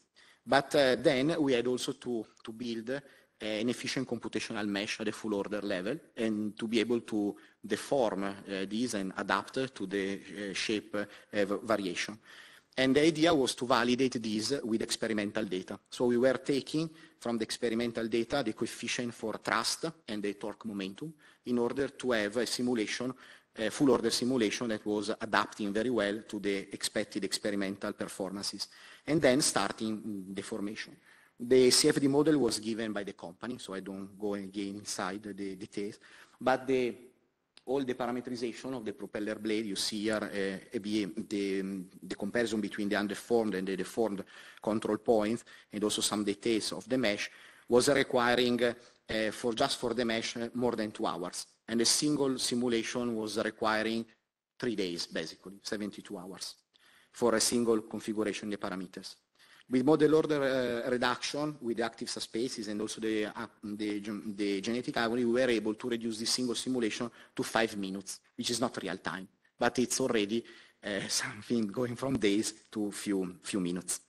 But uh, then we had also to, to build an efficient computational mesh at the full order level and to be able to deform uh, these and adapt to the uh, shape uh, variation. And the idea was to validate these with experimental data. So we were taking from the experimental data the coefficient for thrust and the torque momentum in order to have a simulation, a full order simulation that was adapting very well to the expected experimental performances and then starting mm, deformation. The the CFD model was given by the company, so I don't go again inside the details, but the, all the parameterization of the propeller blade, you see here uh, the, the, comparison between the undeformed and the deformed control points, and also some details of the mesh, was requiring uh, for just for the mesh eh, more than two hours. And a single simulation was requiring three days, basically, 72 hours, for a single configuration of the parameters. With model order uh, reduction, with the active subspaces and also the, uh, the, the genetic algorithm, we were able to reduce this single simulation to five minutes, which is not real time, but it's already uh, something going from days to few, few minutes.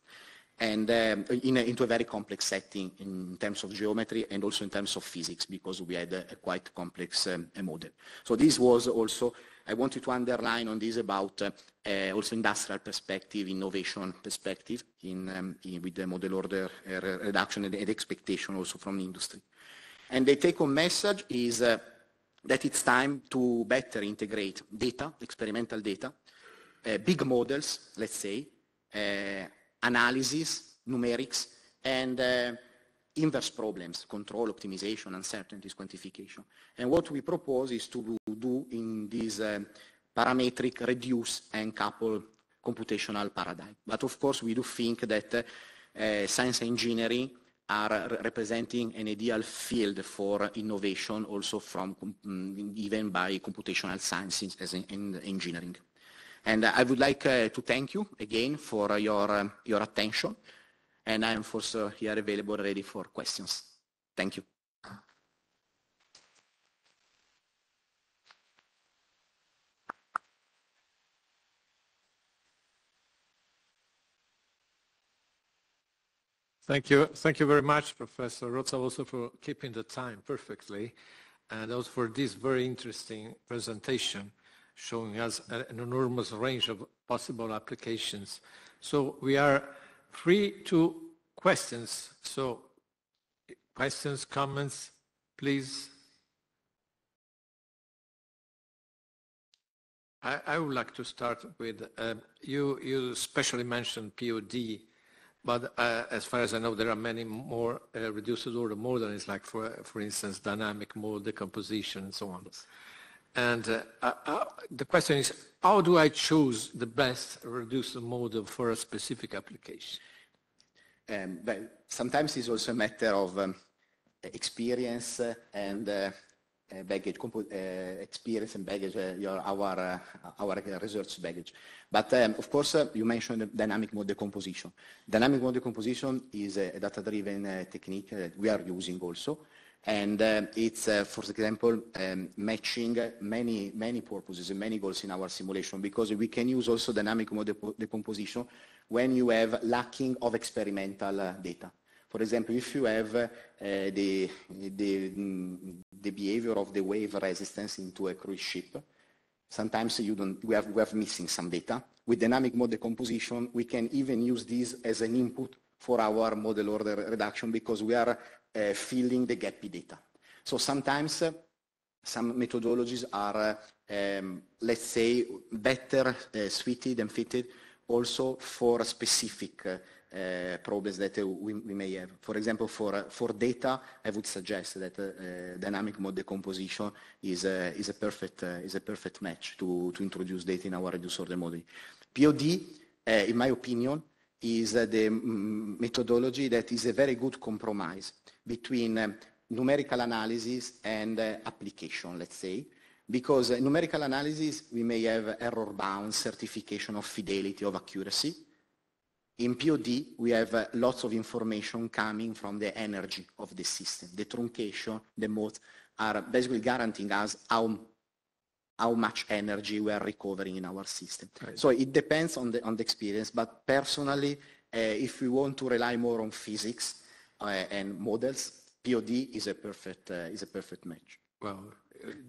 And um, in a, into a very complex setting in terms of geometry and also in terms of physics, because we had a, a quite complex um, a model. So this was also I wanted to underline on this about uh, Eh, also industrial perspective, innovation perspective um, with the model order eh, reduction and expectation also from the industry. The take-home message is uh, that it's time to better integrate data, experimental data, eh, big models, let's say, analysis, numerics, and inverse problems, control, optimization, uncertainties, quantification. What we propose is to do in this um, parametric, reduce, and couple computational paradigm. But of course, we do think that uh, science and engineering are representing an ideal field for innovation also from mm, even by computational sciences and engineering. And I would like uh, to thank you again for your, uh, your attention. And I am, of course, here available ready for questions. Thank you. Thank you. Thank you very much, Professor Rotza, also for keeping the time perfectly and also for this very interesting presentation showing us an enormous range of possible applications. So we are free to questions. So questions, comments, please. I, I would like to start with, um, you, you specially mentioned POD but uh, as far as I know, there are many more uh, reduced order models, like for for instance, dynamic mode decomposition and so on. And uh, the question is, how do I choose the best reduced model for a specific application? Um, but sometimes it's also a matter of um, experience and baggage experience and baggage, uh, your, our, uh, our research baggage. But um, of course, uh, you mentioned dynamic mode decomposition. Dynamic mode decomposition is a data-driven technique that we are using also. And uh, it's, uh, for example, um, matching many, many purposes and many goals in our simulation because we can use also dynamic mode decomposition when you have lacking of experimental uh, data. For example, if you have uh, the, the, mm, the behavior of the wave resistance into a cruise ship, sometimes you don't, we, have, we have missing some data. With dynamic mode decomposition, we can even use this as an input for our model order reduction because we are uh, filling the gappy data. So sometimes uh, some methodologies are, uh, um, let's say, better uh, suited and fitted also for specific uh, Eh, problems that uh, we, we, may have. For example, for, uh, for data, I would suggest that uh, dynamic mode decomposition is, uh, is, a perfect, uh, is a perfect match to, to introduce data in our reduced order modeling. POD, in my opinion, is the mm, methodology that is a very good compromise between um, numerical analysis and application, let's say, because numerical analysis, we may have error bounds, certification of fidelity, of accuracy, in POD, we have uh, lots of information coming from the energy of the system. The truncation, the modes are basically guaranteeing us how, how much energy we are recovering in our system. Right. So it depends on the, on the experience, but personally, uh, if we want to rely more on physics uh, and models, POD is a perfect, uh, is a perfect match. Well,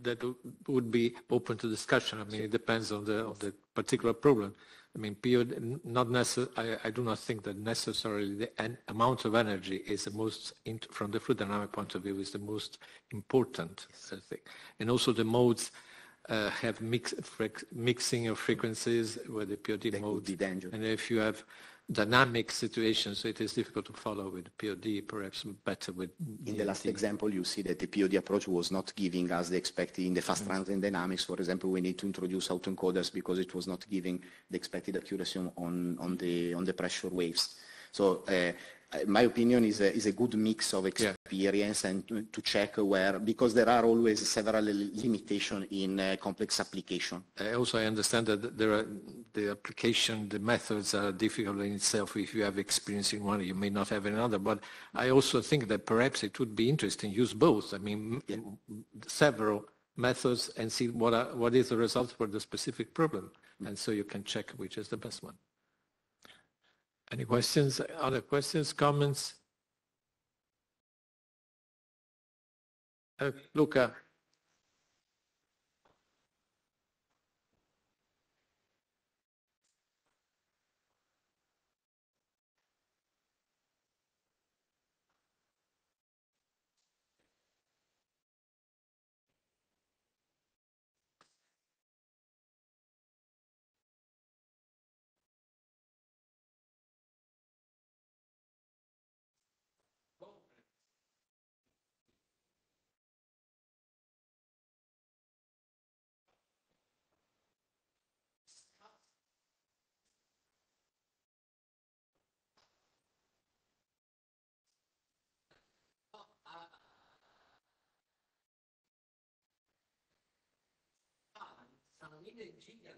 that would be open to discussion. I mean, it depends on the, on the particular problem. I mean, period, not necess- I, I, do not think that necessarily the en- amount of energy is the most, int- from the fluid dynamic point of view, is the most important yes. thing. And also the modes uh, have mix, fre- mixing of frequencies where the periodic mode. And if you have dynamic situation, so it is difficult to follow with POD, perhaps better with. In the last example, you see that the POD approach was not giving us the expected in the fast mm. transient dynamics. For example, we need to introduce autoencoders because it was not giving the expected accuracy on, on the on the pressure waves. So uh, my opinion, is a, is a good mix of experience yeah. and to, to, check where, because there are always several limitations in uh, complex application. also, I understand that there are the application, the methods are difficult in itself. If you have experience in one, you may not have another. But I also think that perhaps it would be interesting use both. I mean, yeah. several methods and see what, are, what is the result for the specific problem. Mm -hmm. And so you can check which is the best one. Any questions? Other questions, comments? Uh, Luca? جميله جدا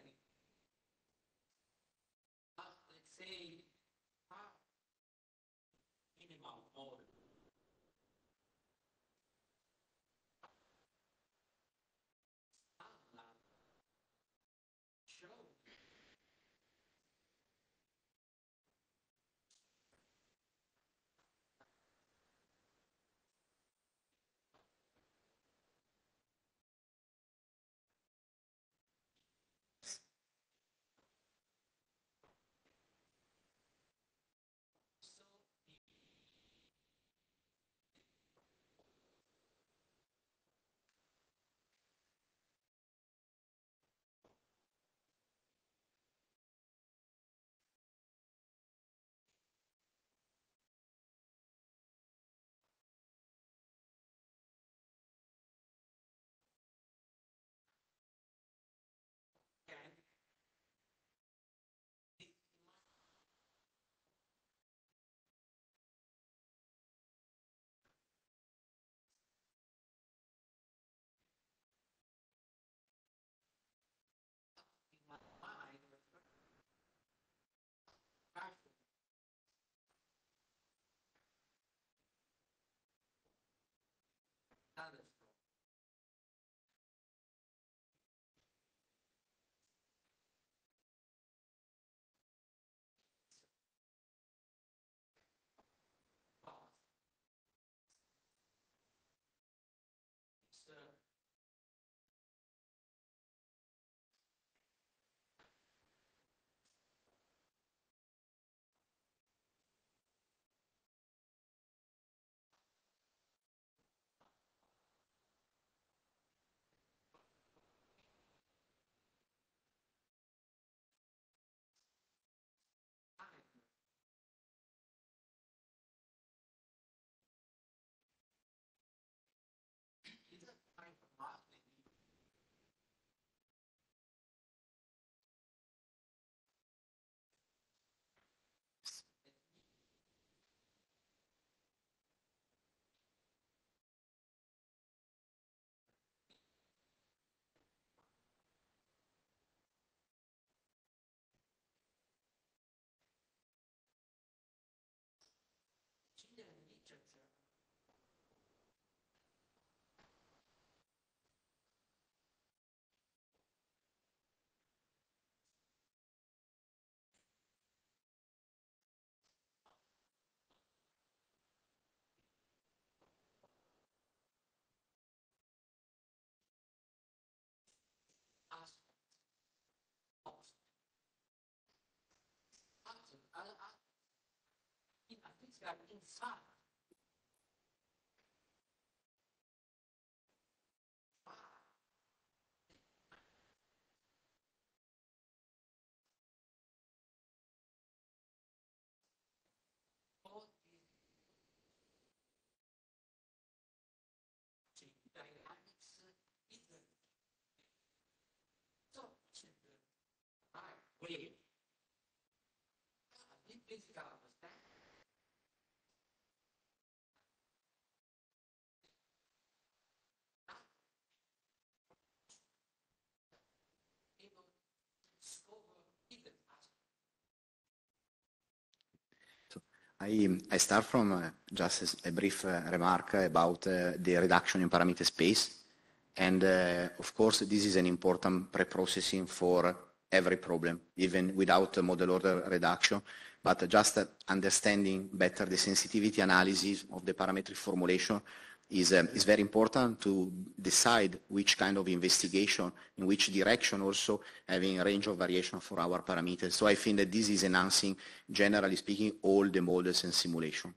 这个公司一直做这个，哎，可以，它一直是干。I, start from uh, just a, brief uh, remark about uh, the reduction in parameter space. And of course, this is an important preprocessing for every problem, even without model order reduction. But just understanding better the sensitivity analysis of the parametric formulation is, um, is very important to decide which kind of investigation, in which direction also having a range of variation for our parameters. So I think that this is enhancing, generally speaking, all the models and simulation.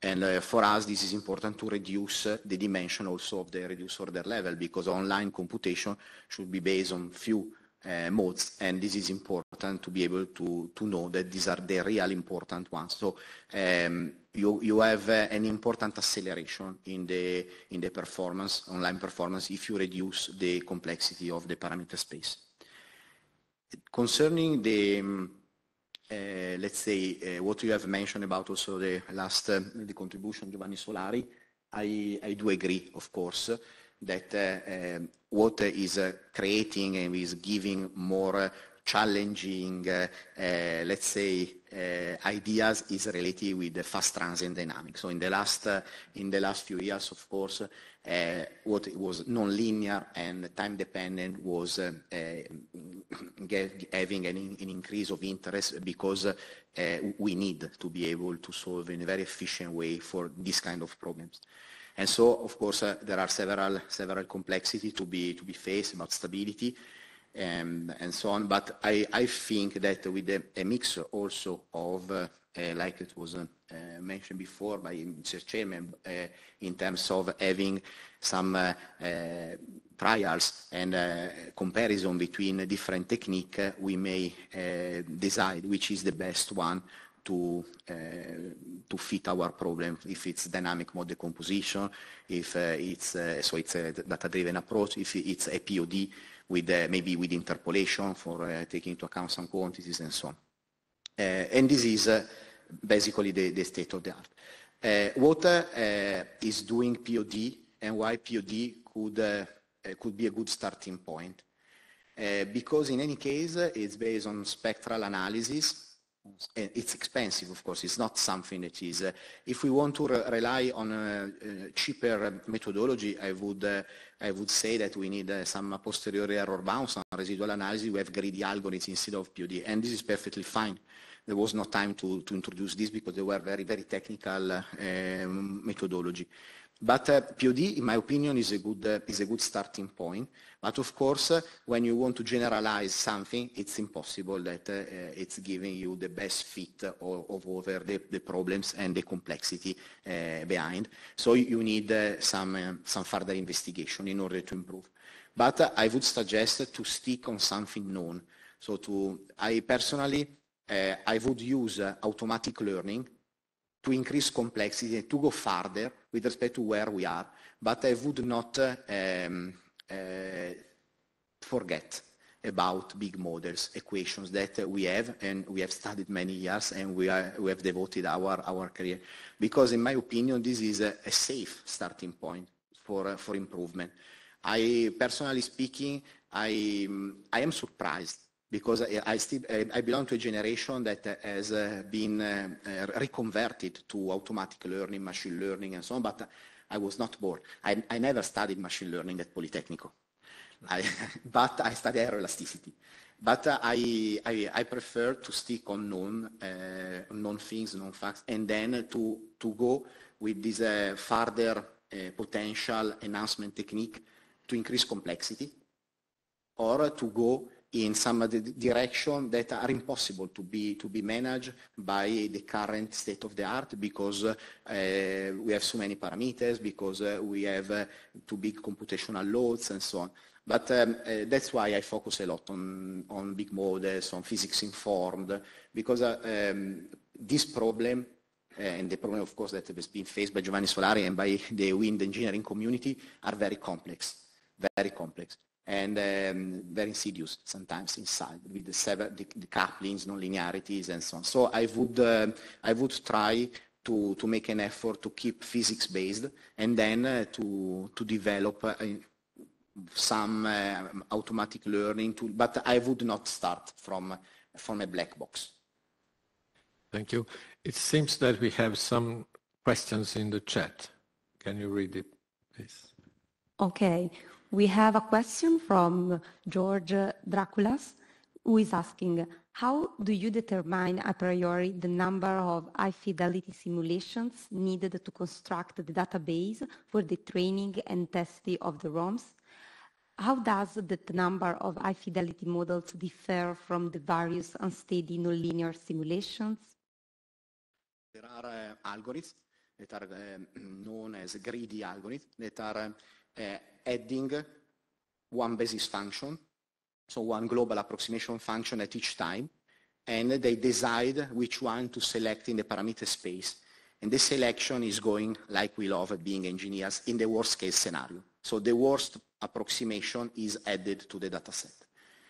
And uh, for us, this is important to reduce uh, the dimension also of the reduced order level because online computation should be based on few uh, modes, and this is important to be able to, to know that these are the real important ones. So um, you have uh, an important acceleration in the performance, online performance, if you reduce the complexity of the parameter space. Concerning the, um, uh, let's say, uh, what you have mentioned about also the last, the contribution, Giovanni Solari, I do agree, of course, that um, what is creating and is giving more challenging, eh, eh, let's say, eh, ideas is related with the fast transient dynamics. So in the last, in the last few years, of course, what was nonlinear and time dependent was having an increase of interest because we need to be able to solve in a very efficient way for this kind of problems. And so, of course, there are several complexities to be faced about stability. Um, and so on. But I, think that with a, mix also of, uh, uh, like it was uh, mentioned before by Mr. Chairman, in terms of having some trials and comparison between different technique, we may decide which is the best one to to fit our problem if it's dynamic mode decomposition if it's so it's a data driven approach if it's a POD with uh, maybe with interpolation for uh, taking into account some quantities and so on. Uh, and this is uh, basically the, the, state of the art. Uh, what is doing POD and why POD could, could be a good starting point? because in any case, it's based on spectral analysis and it's expensive, of course. It's not something that is. Uh, if we want to re rely on a, uh, a, uh, cheaper methodology, I would uh, I would say that we need uh, some posterior error bounds on residual analysis. We have greedy algorithms instead of POD, and this is perfectly fine. There was no time to, to introduce this because they were very very technical uh, methodology. But uh, POD, in my opinion, is a, good, uh, is a good starting point. But of course, uh, when you want to generalize something, it's impossible that uh, it's giving you the best fit of, of over the, the, problems and the complexity uh, behind. So you need uh, some, some further investigation in order to improve. But I would suggest to stick on something known. So to, I personally, I would use automatic learning to increase complexity and to go further with respect to where we are, but I would not um, uh, forget about big models, equations that we have, and we have studied many years, and we, are, we have devoted our, our career. Because in my opinion, this is a, a safe starting point for, uh, for improvement. I, personally speaking, I, um, I am surprised because I, I, still, I, belong to a generation that has uh, been uh, uh, reconverted to automatic learning, machine learning, and so on, but I was not born. I, I never studied machine learning at Politecnico, I, but I studied aeroelasticity. But I, I, prefer to stick on known, uh, known things, known facts, and then to, to go with this uh, further uh, potential enhancement technique to increase complexity or to go in some of the direction that are impossible to be, to be managed by the current state of the art because uh, we have so many parameters, because uh, we have uh, too big computational loads and so on. But um, that's why I focus a lot on, on big models, on physics informed, because uh, um, this problem and the problem, of course, that has been faced by Giovanni Solari and by the wind engineering community are very complex, very complex and um, very insidious sometimes inside with the several the, the couplings, linearities and so on. So I would uh, I would try to to make an effort to keep physics based, and then uh, to to develop. Uh, some uh, automatic learning tool, but I would not start from from a black box. Thank you. It seems that we have some questions in the chat. Can you read it, please? Okay. We have a question from George Draculas, who is asking, how do you determine a priori the number of high-fidelity simulations needed to construct the database for the training and testing of the ROMs? How does the number of high-fidelity models differ from the various unsteady nonlinear simulations? There are uh, algorithms that are um, known as greedy algorithms that are Eh, adding one basis function, so one global approximation function at each time, and they decide which one to select in the parameter space. And the selection is going like we love being engineers in the worst case scenario. So the worst approximation is added to the data set.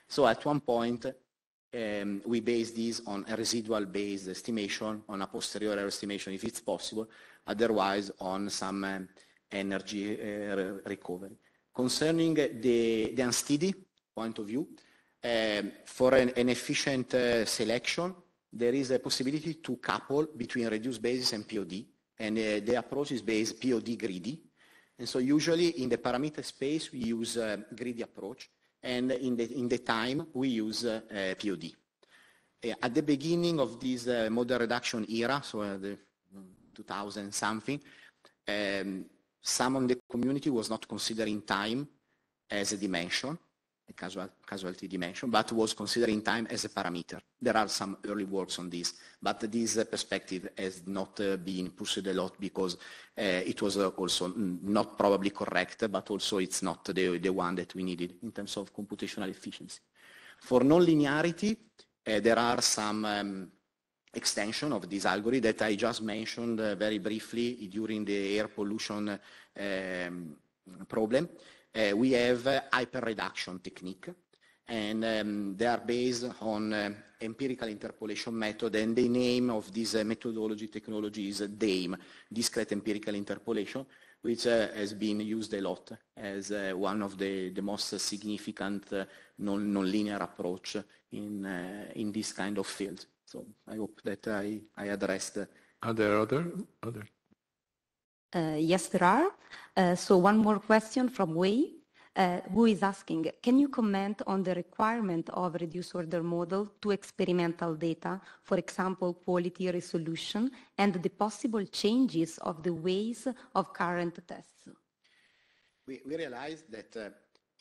So at one point, um, we base this on a residual based estimation, on a posterior estimation if it's possible, otherwise on some um, energy eh, recovery. Concerning the unsteady point of view, ehm, for an efficient eh, selection, there is a possibility to couple between reduced basis and POD, and eh, the approach is based POD greedy. Usually in the parameter space, we use a greedy approach, and in the time, we use POD. At the beginning of this model reduction era, so the mm, 2000 something, ehm, some of the community was not considering time as a dimension, a casual, casualty dimension, but was considering time as a parameter. There are some early works on this, but this uh, perspective has not uh, been pursued a lot because uh, it was uh, also not probably correct, but also it's not the, the one that we needed in terms of computational efficiency. For nonlinearity, uh, there are some um, extension of this algorithm that I just mentioned uh, very briefly during the air pollution um, problem. Uh, we have uh, hyper reduction technique and um, they are based on uh, empirical interpolation method and the name of this uh, methodology technology is DAME, discrete empirical interpolation, which has been used a lot as one of the, the most significant non-linear approach in, in this kind of field. So I hope that I, I addressed. Are there other? other? Uh, yes, there are. Uh, so one more question from Wei, uh, who is asking, can you comment on the requirement of reduced order model to experimental data, for example, quality resolution, and the possible changes of the ways of current tests? We, we realized that uh,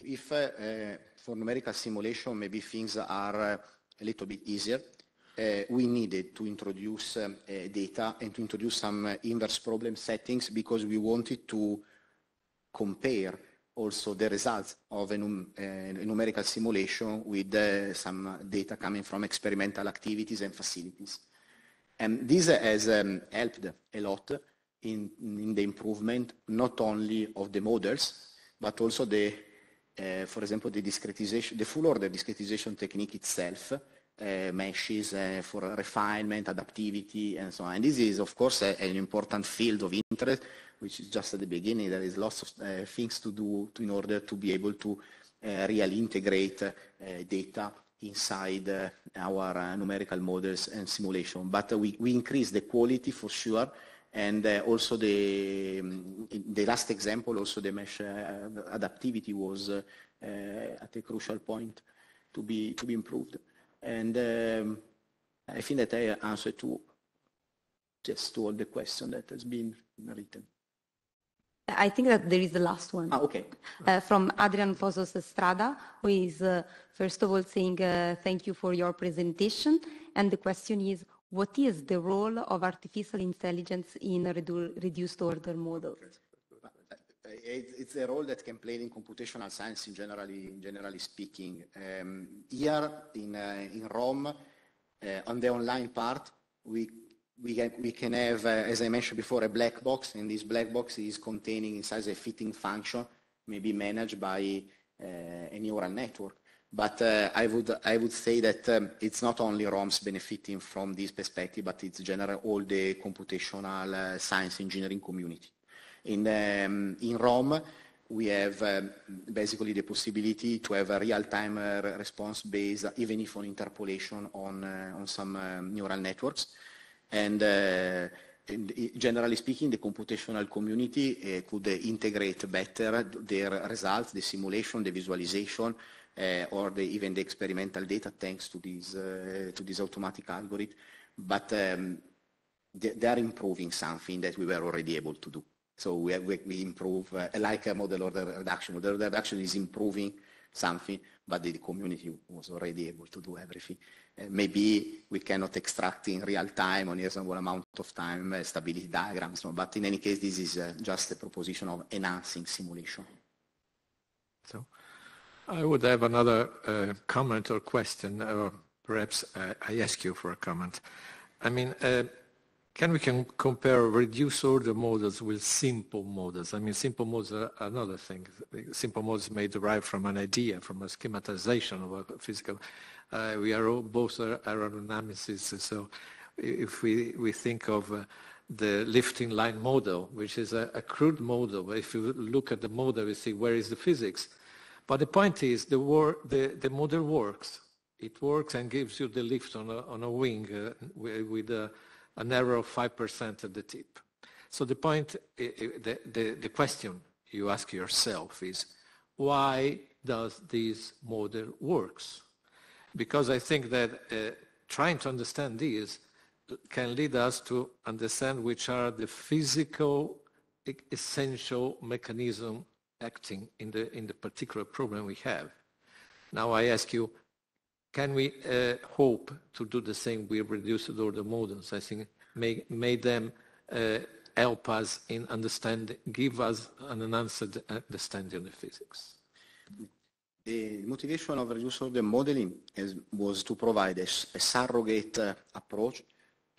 if uh, uh, for numerical simulation, maybe things are a little bit easier, Eh, we needed to introduce eh, data and to introduce some inverse problem settings because we wanted to compare also the results of a, num eh, a numerical simulation with some data coming from experimental activities and facilities. And this has um, helped a lot in, in, the improvement not only of the models, but also the, uh, for example, the discretization, the full order discretization technique itself, Eh, meshes eh, for refinement, adaptivity, and so on. And this is, of course, a, an important field of interest, which is just at the beginning. There is lots of eh, things to do to, in order to be able to really integrate data inside uh, our uh, numerical models and simulation. But uh, we, we increase the quality for sure, and also the, um, the last example, also the mesh adaptivity was at a crucial point to be, to be improved. And um, I think that I answered to just to all the question that has been written. I think that there is the last one. Ah, okay. Uh, from Adrian Fosos Estrada, who is uh, first of all saying uh, thank you for your presentation. And the question is, what is the role of artificial intelligence in redu- reduced order models? Eh, it's a role that can play in computational science in generally, in generally speaking. Um, here in, uh, in Rome, uh, on the online part, we we can, we can have, uh, as I mentioned before, a black box, and this black box is containing inside a fitting function, maybe managed by a neural network. But uh, I would I would say that um, it's not only ROMs benefiting from this perspective, but it's general all the computational uh, science engineering community. In, um, in Rome, we have um, basically the possibility to have a real-time uh, response based, even if on interpolation on, uh, on some um, neural networks. And, uh, and, generally speaking, the computational community uh, could integrate better their results, the simulation, the visualization, uh, or the, even the experimental data thanks to this uh, to automatic algorithm. But um, they, they are improving something that we were already able to do. So we, improve, uh, like a model order reduction. Model order reduction is improving something, but the community was already able to do everything. Uh, maybe we cannot extract in real time on a reasonable amount of time uh, stability diagrams, but in any case, this is just a proposition of enhancing simulation. So I would have another comment or question, or perhaps I ask you for a comment. I mean, can we can compare reduced order models with simple models? I mean, simple models are another thing. Simple models may derive from an idea, from a schematization of a physical. Uh, we are all, both aerodynamicists, so if we, we think of uh, the lifting line model, which is a, a crude model, if you look at the model, you see where is the physics. But the point is, the, the, the model works. It works and gives you the lift on a, on a wing uh, with a an error 5% at the tip. So the point, the, the, the question you ask yourself is, why does this model works? Because I think that uh, trying to understand this can lead us to understand which are the physical essential mechanism acting in the, in the particular problem we have. Now I ask you, can we uh, hope to do the same with reduced order models? I think may them uh, help us in understanding, give us an enhanced understanding of physics. The motivation of reduced order modeling was to provide a surrogate uh, approach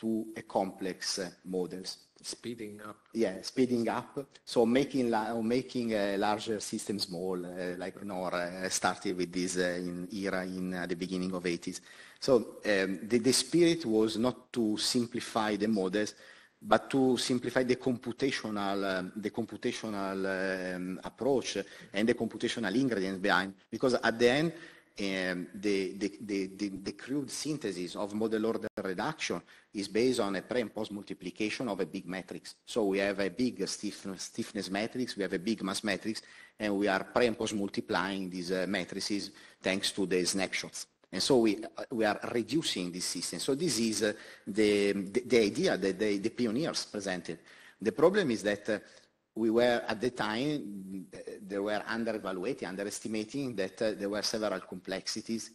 to a complex uh, models. Speeding up. Yeah, speeding up. So making la- uh, making a uh, larger system small, uh, like Nora started with this uh, in era in the beginning of 80s. So um, the, the spirit was not to simplify the models, but to simplify the computational, um, the computational um, approach and the computational ingredients behind. Because at the end, um, the, the, the, the, crude synthesis of model order reduction is based on a pre and post multiplication of a big matrix. So we have a big stiffness, stiffness matrix, we have a big mass matrix, and we are pre and post multiplying these uh, matrices thanks to the snapshots. And so we, uh, we are reducing this system. So this is uh, the, the, idea that they, the pioneers presented. The problem is that uh, we were at the time they were underevaluating, underestimating that uh, there were several complexities,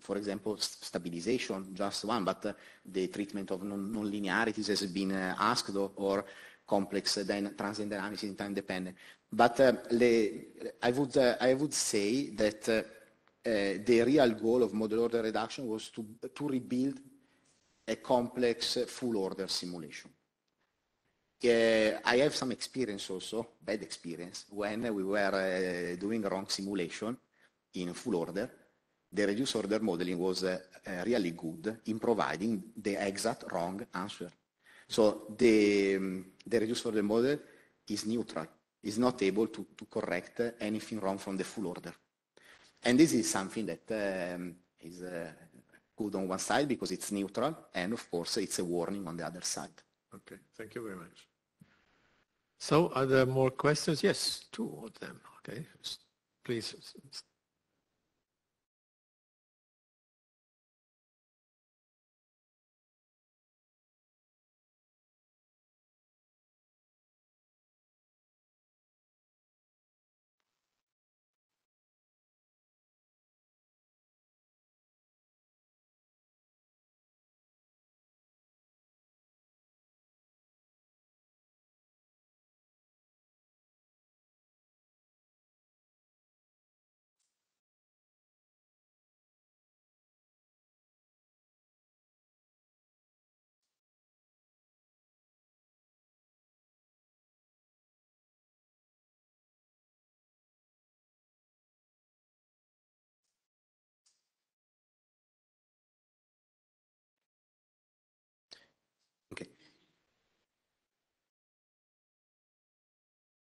for example, st stabilization, just one, but uh, the treatment of non-linearities has been uh, asked or, or complex uh, then transient dynamics in time dependent. But uh, I, would, uh, I would say that the real goal of model order reduction was to, to rebuild a complex full order simulation. Uh, I have some experience also, bad experience, when we were uh, doing wrong simulation in full order. The reduced order modeling was uh, really good in providing the exact wrong answer. So the, um, the reduced order model is neutral, is not able to, to correct anything wrong from the full order. And this is something that um, is good on one side because it's neutral, and of course it's a warning on the other side. Okay, thank you very much. So are there more questions? Yes, two of them. Okay. Please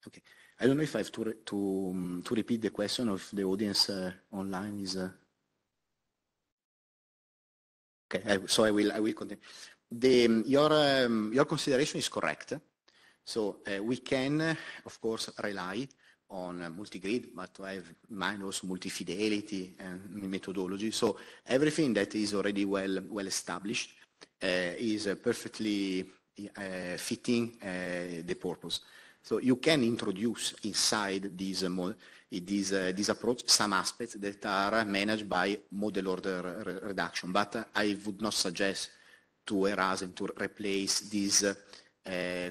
Okay. I don't know if I have to re to um, to repeat the question of the audience uh, online is. Uh... Okay, I, so I will I will continue. The, um, your um, your consideration is correct. So uh, we can uh, of course rely on uh, multi-grid, but I have mind also multi-fidelity and methodology. So everything that is already well well established uh, is uh, perfectly fitting the purpose. So you can introduce inside this, this, uh, this approach some aspects that are managed by model order re reduction, but I would not suggest to harass and to replace this uh,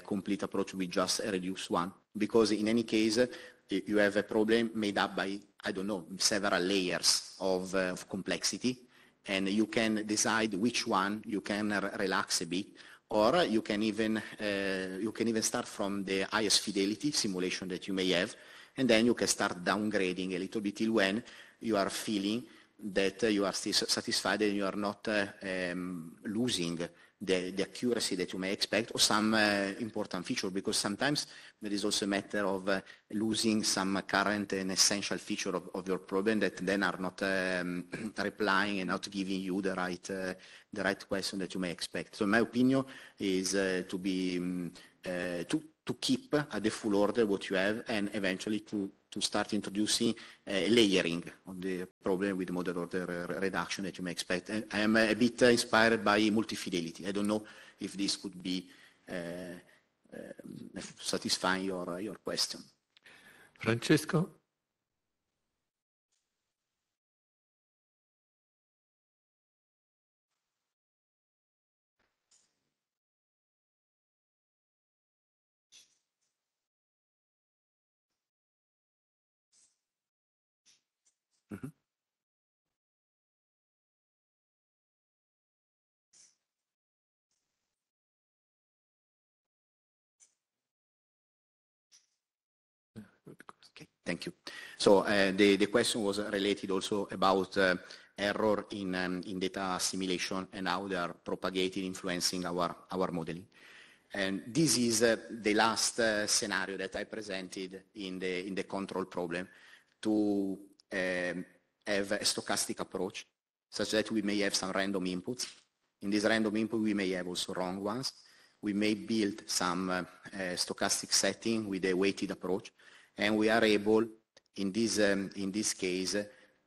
complete approach with just a reduced one, because in any case, uh, you have a problem made up by, I don't know, several layers of, uh, of complexity, and you can decide which one you can relax a bit or you can even uh, you can even start from the highest fidelity simulation that you may have, and then you can start downgrading a little bit till when you are feeling that you are still satisfied and you are not uh, um, losing the, the, accuracy that you may expect or some uh, important feature because sometimes there is also a matter of uh, losing some current and essential feature of, of your problem that then are not um, replying and not giving you the right uh, the right question that you may expect. So my opinion is uh, to be um, uh, to, to keep at the full order what you have and eventually to, to start introducing uh, layering on the problem with model order reduction that you may expect. And I am a bit inspired by multi-fidelity. I don't know if this could be uh, uh, satisfying your, your question. Francesco? Thank you. So uh, the, question was related also about uh, error in, um, data simulation and how they are propagated, influencing our, our modeling. And this is uh, the last scenario that I presented in the, in the control problem to um, have a stochastic approach such that we may have some random inputs. In this random input, we may have also wrong ones. We may build some stochastic setting with a weighted approach and we are able, in this, um, in this case,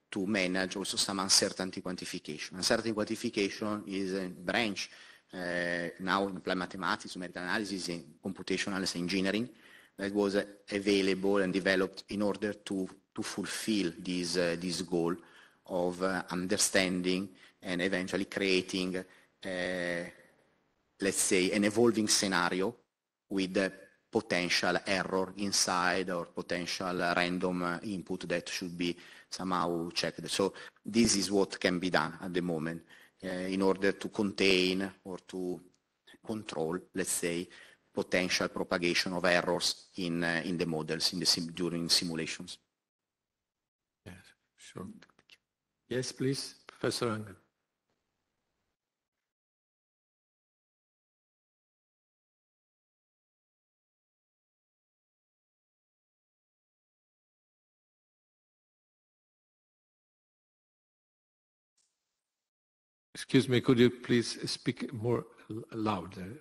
to manage also some uncertainty quantification. Uncertainty quantification is a branch uh, now in applied mathematics, numerical analysis, in computational engineering that was uh, available and developed in order to, to fulfill this, uh, this goal of uh, understanding and eventually creating, uh, let's say, an evolving scenario with uh, potential error inside or potential random input that should be somehow checked. So this is what can be done at the moment uh, in order to contain or to control, let's say, potential propagation of errors in, uh, in the models in the sim during simulations. Yes, sure. Yes, please, Professor Excuse me, could you please speak more louder?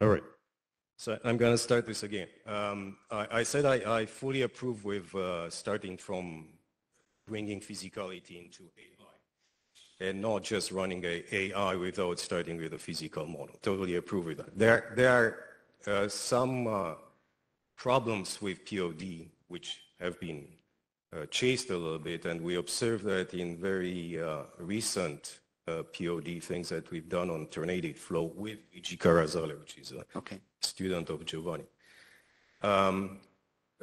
All right. So I'm going to start this again. Um, I, I, said I, I, fully approve with uh, starting from bringing physicality into AI and not just running a AI without starting with a physical model. Totally approve with that. There, there are uh, some uh, problems with POD which have been uh, chased a little bit, and we observe that in very uh, recent uh, POD things that we've done on Tornado Flow with Luigi Carazzale, which is a okay. student of Giovanni. Um,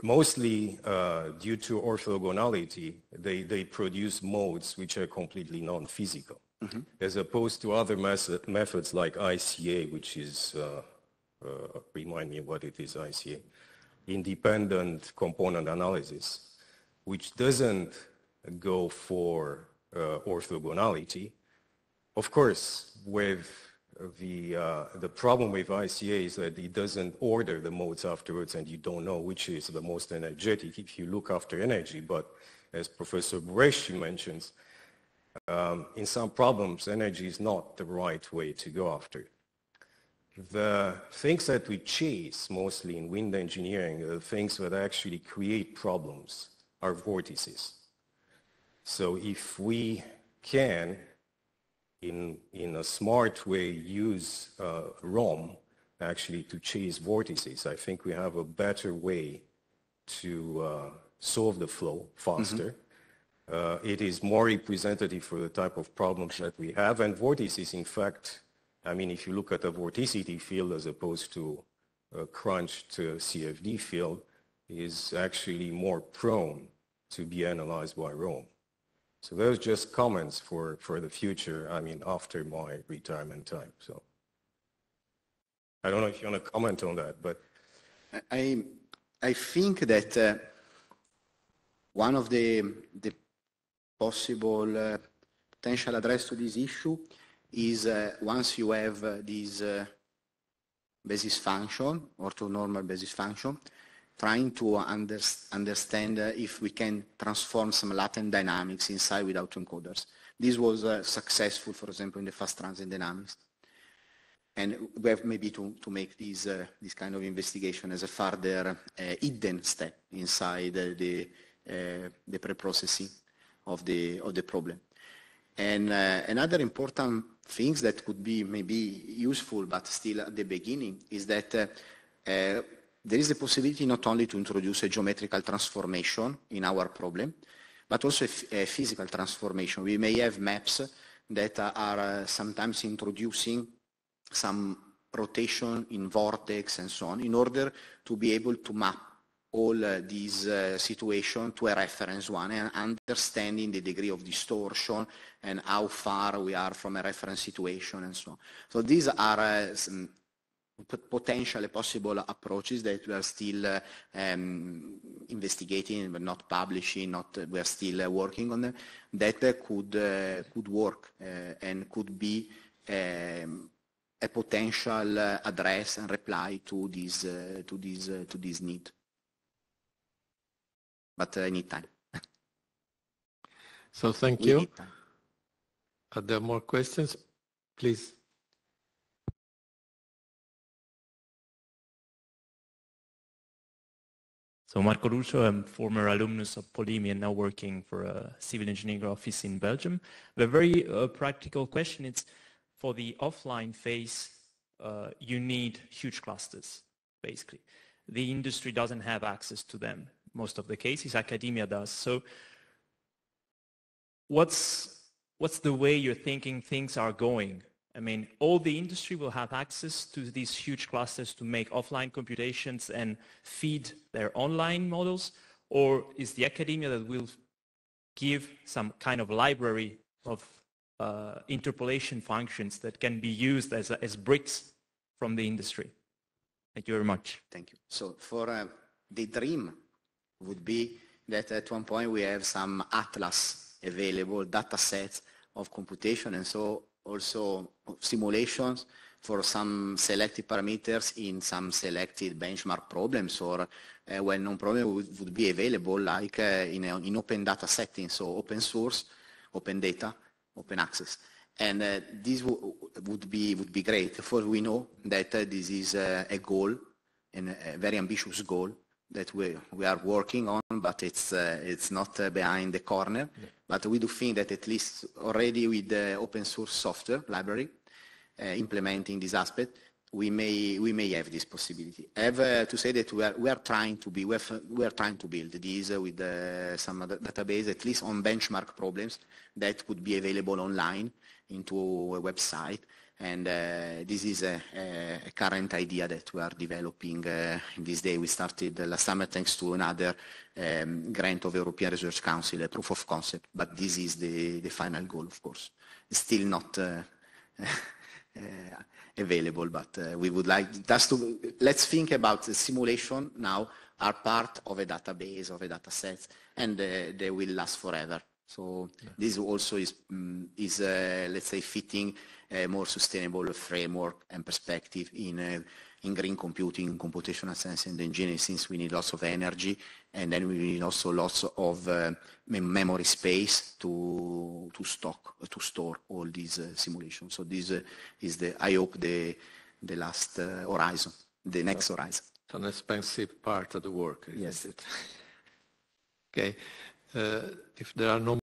mostly uh, due to orthogonality, they, they produce modes which are completely non-physical, mm -hmm. as opposed to other methods like ICA, which is, uh, uh, remind me what it is, ICA, independent component analysis, which doesn't go for uh, orthogonality, of course, with the uh, the problem with ICA is that it doesn't order the modes afterwards, and you don't know which is the most energetic if you look after energy. But as Professor Bresci mentions, um, in some problems, energy is not the right way to go after. The things that we chase mostly in wind engineering, the things that actually create problems, are vortices. So if we can in, in a smart way use uh, ROM actually to chase vortices. I think we have a better way to uh, solve the flow faster. Mm-hmm. Uh, it is more representative for the type of problems that we have. And vortices, in fact, I mean, if you look at a vorticity field as opposed to a crunched uh, CFD field, is actually more prone to be analyzed by ROM. So those just comments for, for the future, I mean, after my retirement time. So I don't know if you want to comment on that, but. I, I think that uh, one of the, the possible uh, potential address to this issue is uh, once you have uh, this uh, basis function or to normal basis function, trying to under, understand uh, if we can transform some latent dynamics inside without encoders. This was uh, successful, for example, in the fast transient dynamics. And we have maybe to, to make this, uh, this kind of investigation as a further hidden step inside the, the pre-processing of the, of the problem. And uh, another important things that could be maybe useful, but still at the beginning, is that uh, uh, there is the possibility not only to introduce a geometrical transformation in our problem, but also a, a physical transformation. We may have maps that are uh, sometimes introducing some rotation in vortex and so on in order to be able to map all uh, these uh, situations to a reference one and understanding the degree of distortion and how far we are from a reference situation and so on. So these are uh, some potential possible approaches that we are still um, investigating, but not publishing, not, we are still uh, working on them, that uh, could, uh, could work and could be um, a potential uh, address and reply to this uh, to this uh, to this need but any need time so thank we you are there more questions please So Marco Russo, I'm former alumnus of Polimi and now working for a civil engineering office in Belgium. The very uh, practical question is, for the offline phase, uh, you need huge clusters, basically. The industry doesn't have access to them. Most of the cases, academia does. So what's, what's the way you're thinking things are going I mean, all the industry will have access to these huge clusters to make offline computations and feed their online models, or is the academia that will give some kind of library of uh, interpolation functions that can be used as, as bricks from the industry? Thank you very much. Thank you. So for uh, the dream would be that at one point we have some atlas available data sets of computation and so also simulations for some selected parameters in some selected benchmark problems or uh, when non problem would, would, be available like uh, in, a, in open data settings, so open source, open data, open access. And uh, this would be, would be great, for we know that uh, this is uh, a goal, and a very ambitious goal that we, we are working on, but it's, uh, it's not behind the corner. Yeah. But we do think that at least already with the open source software library, uh, implementing this aspect, we may we may have this possibility. I have uh, to say that we are we are trying to be we are, we are trying to build these uh, with uh, some other database at least on benchmark problems that could be available online into a website. And uh, this is a, a, current idea that we are developing uh, this day. We started last summer thanks to another um, grant of European Research Council, a proof of concept. But this is the, the final goal, of course. It's still not Uh, available. But uh, we would like just to let's think about the simulation now are part of a database of a data set and uh, they will last forever. So yeah. this also is, mm, is uh, let's say, fitting a more sustainable framework and perspective in, uh, in green computing, computational science and engineering, since we need lots of energy and then we need also lots of uh, memory space to to stock to store all these uh, simulations. So this uh, is the I hope the the last uh, horizon, the next horizon. It's an expensive part of the work. Yes. It? okay. Uh, if there are no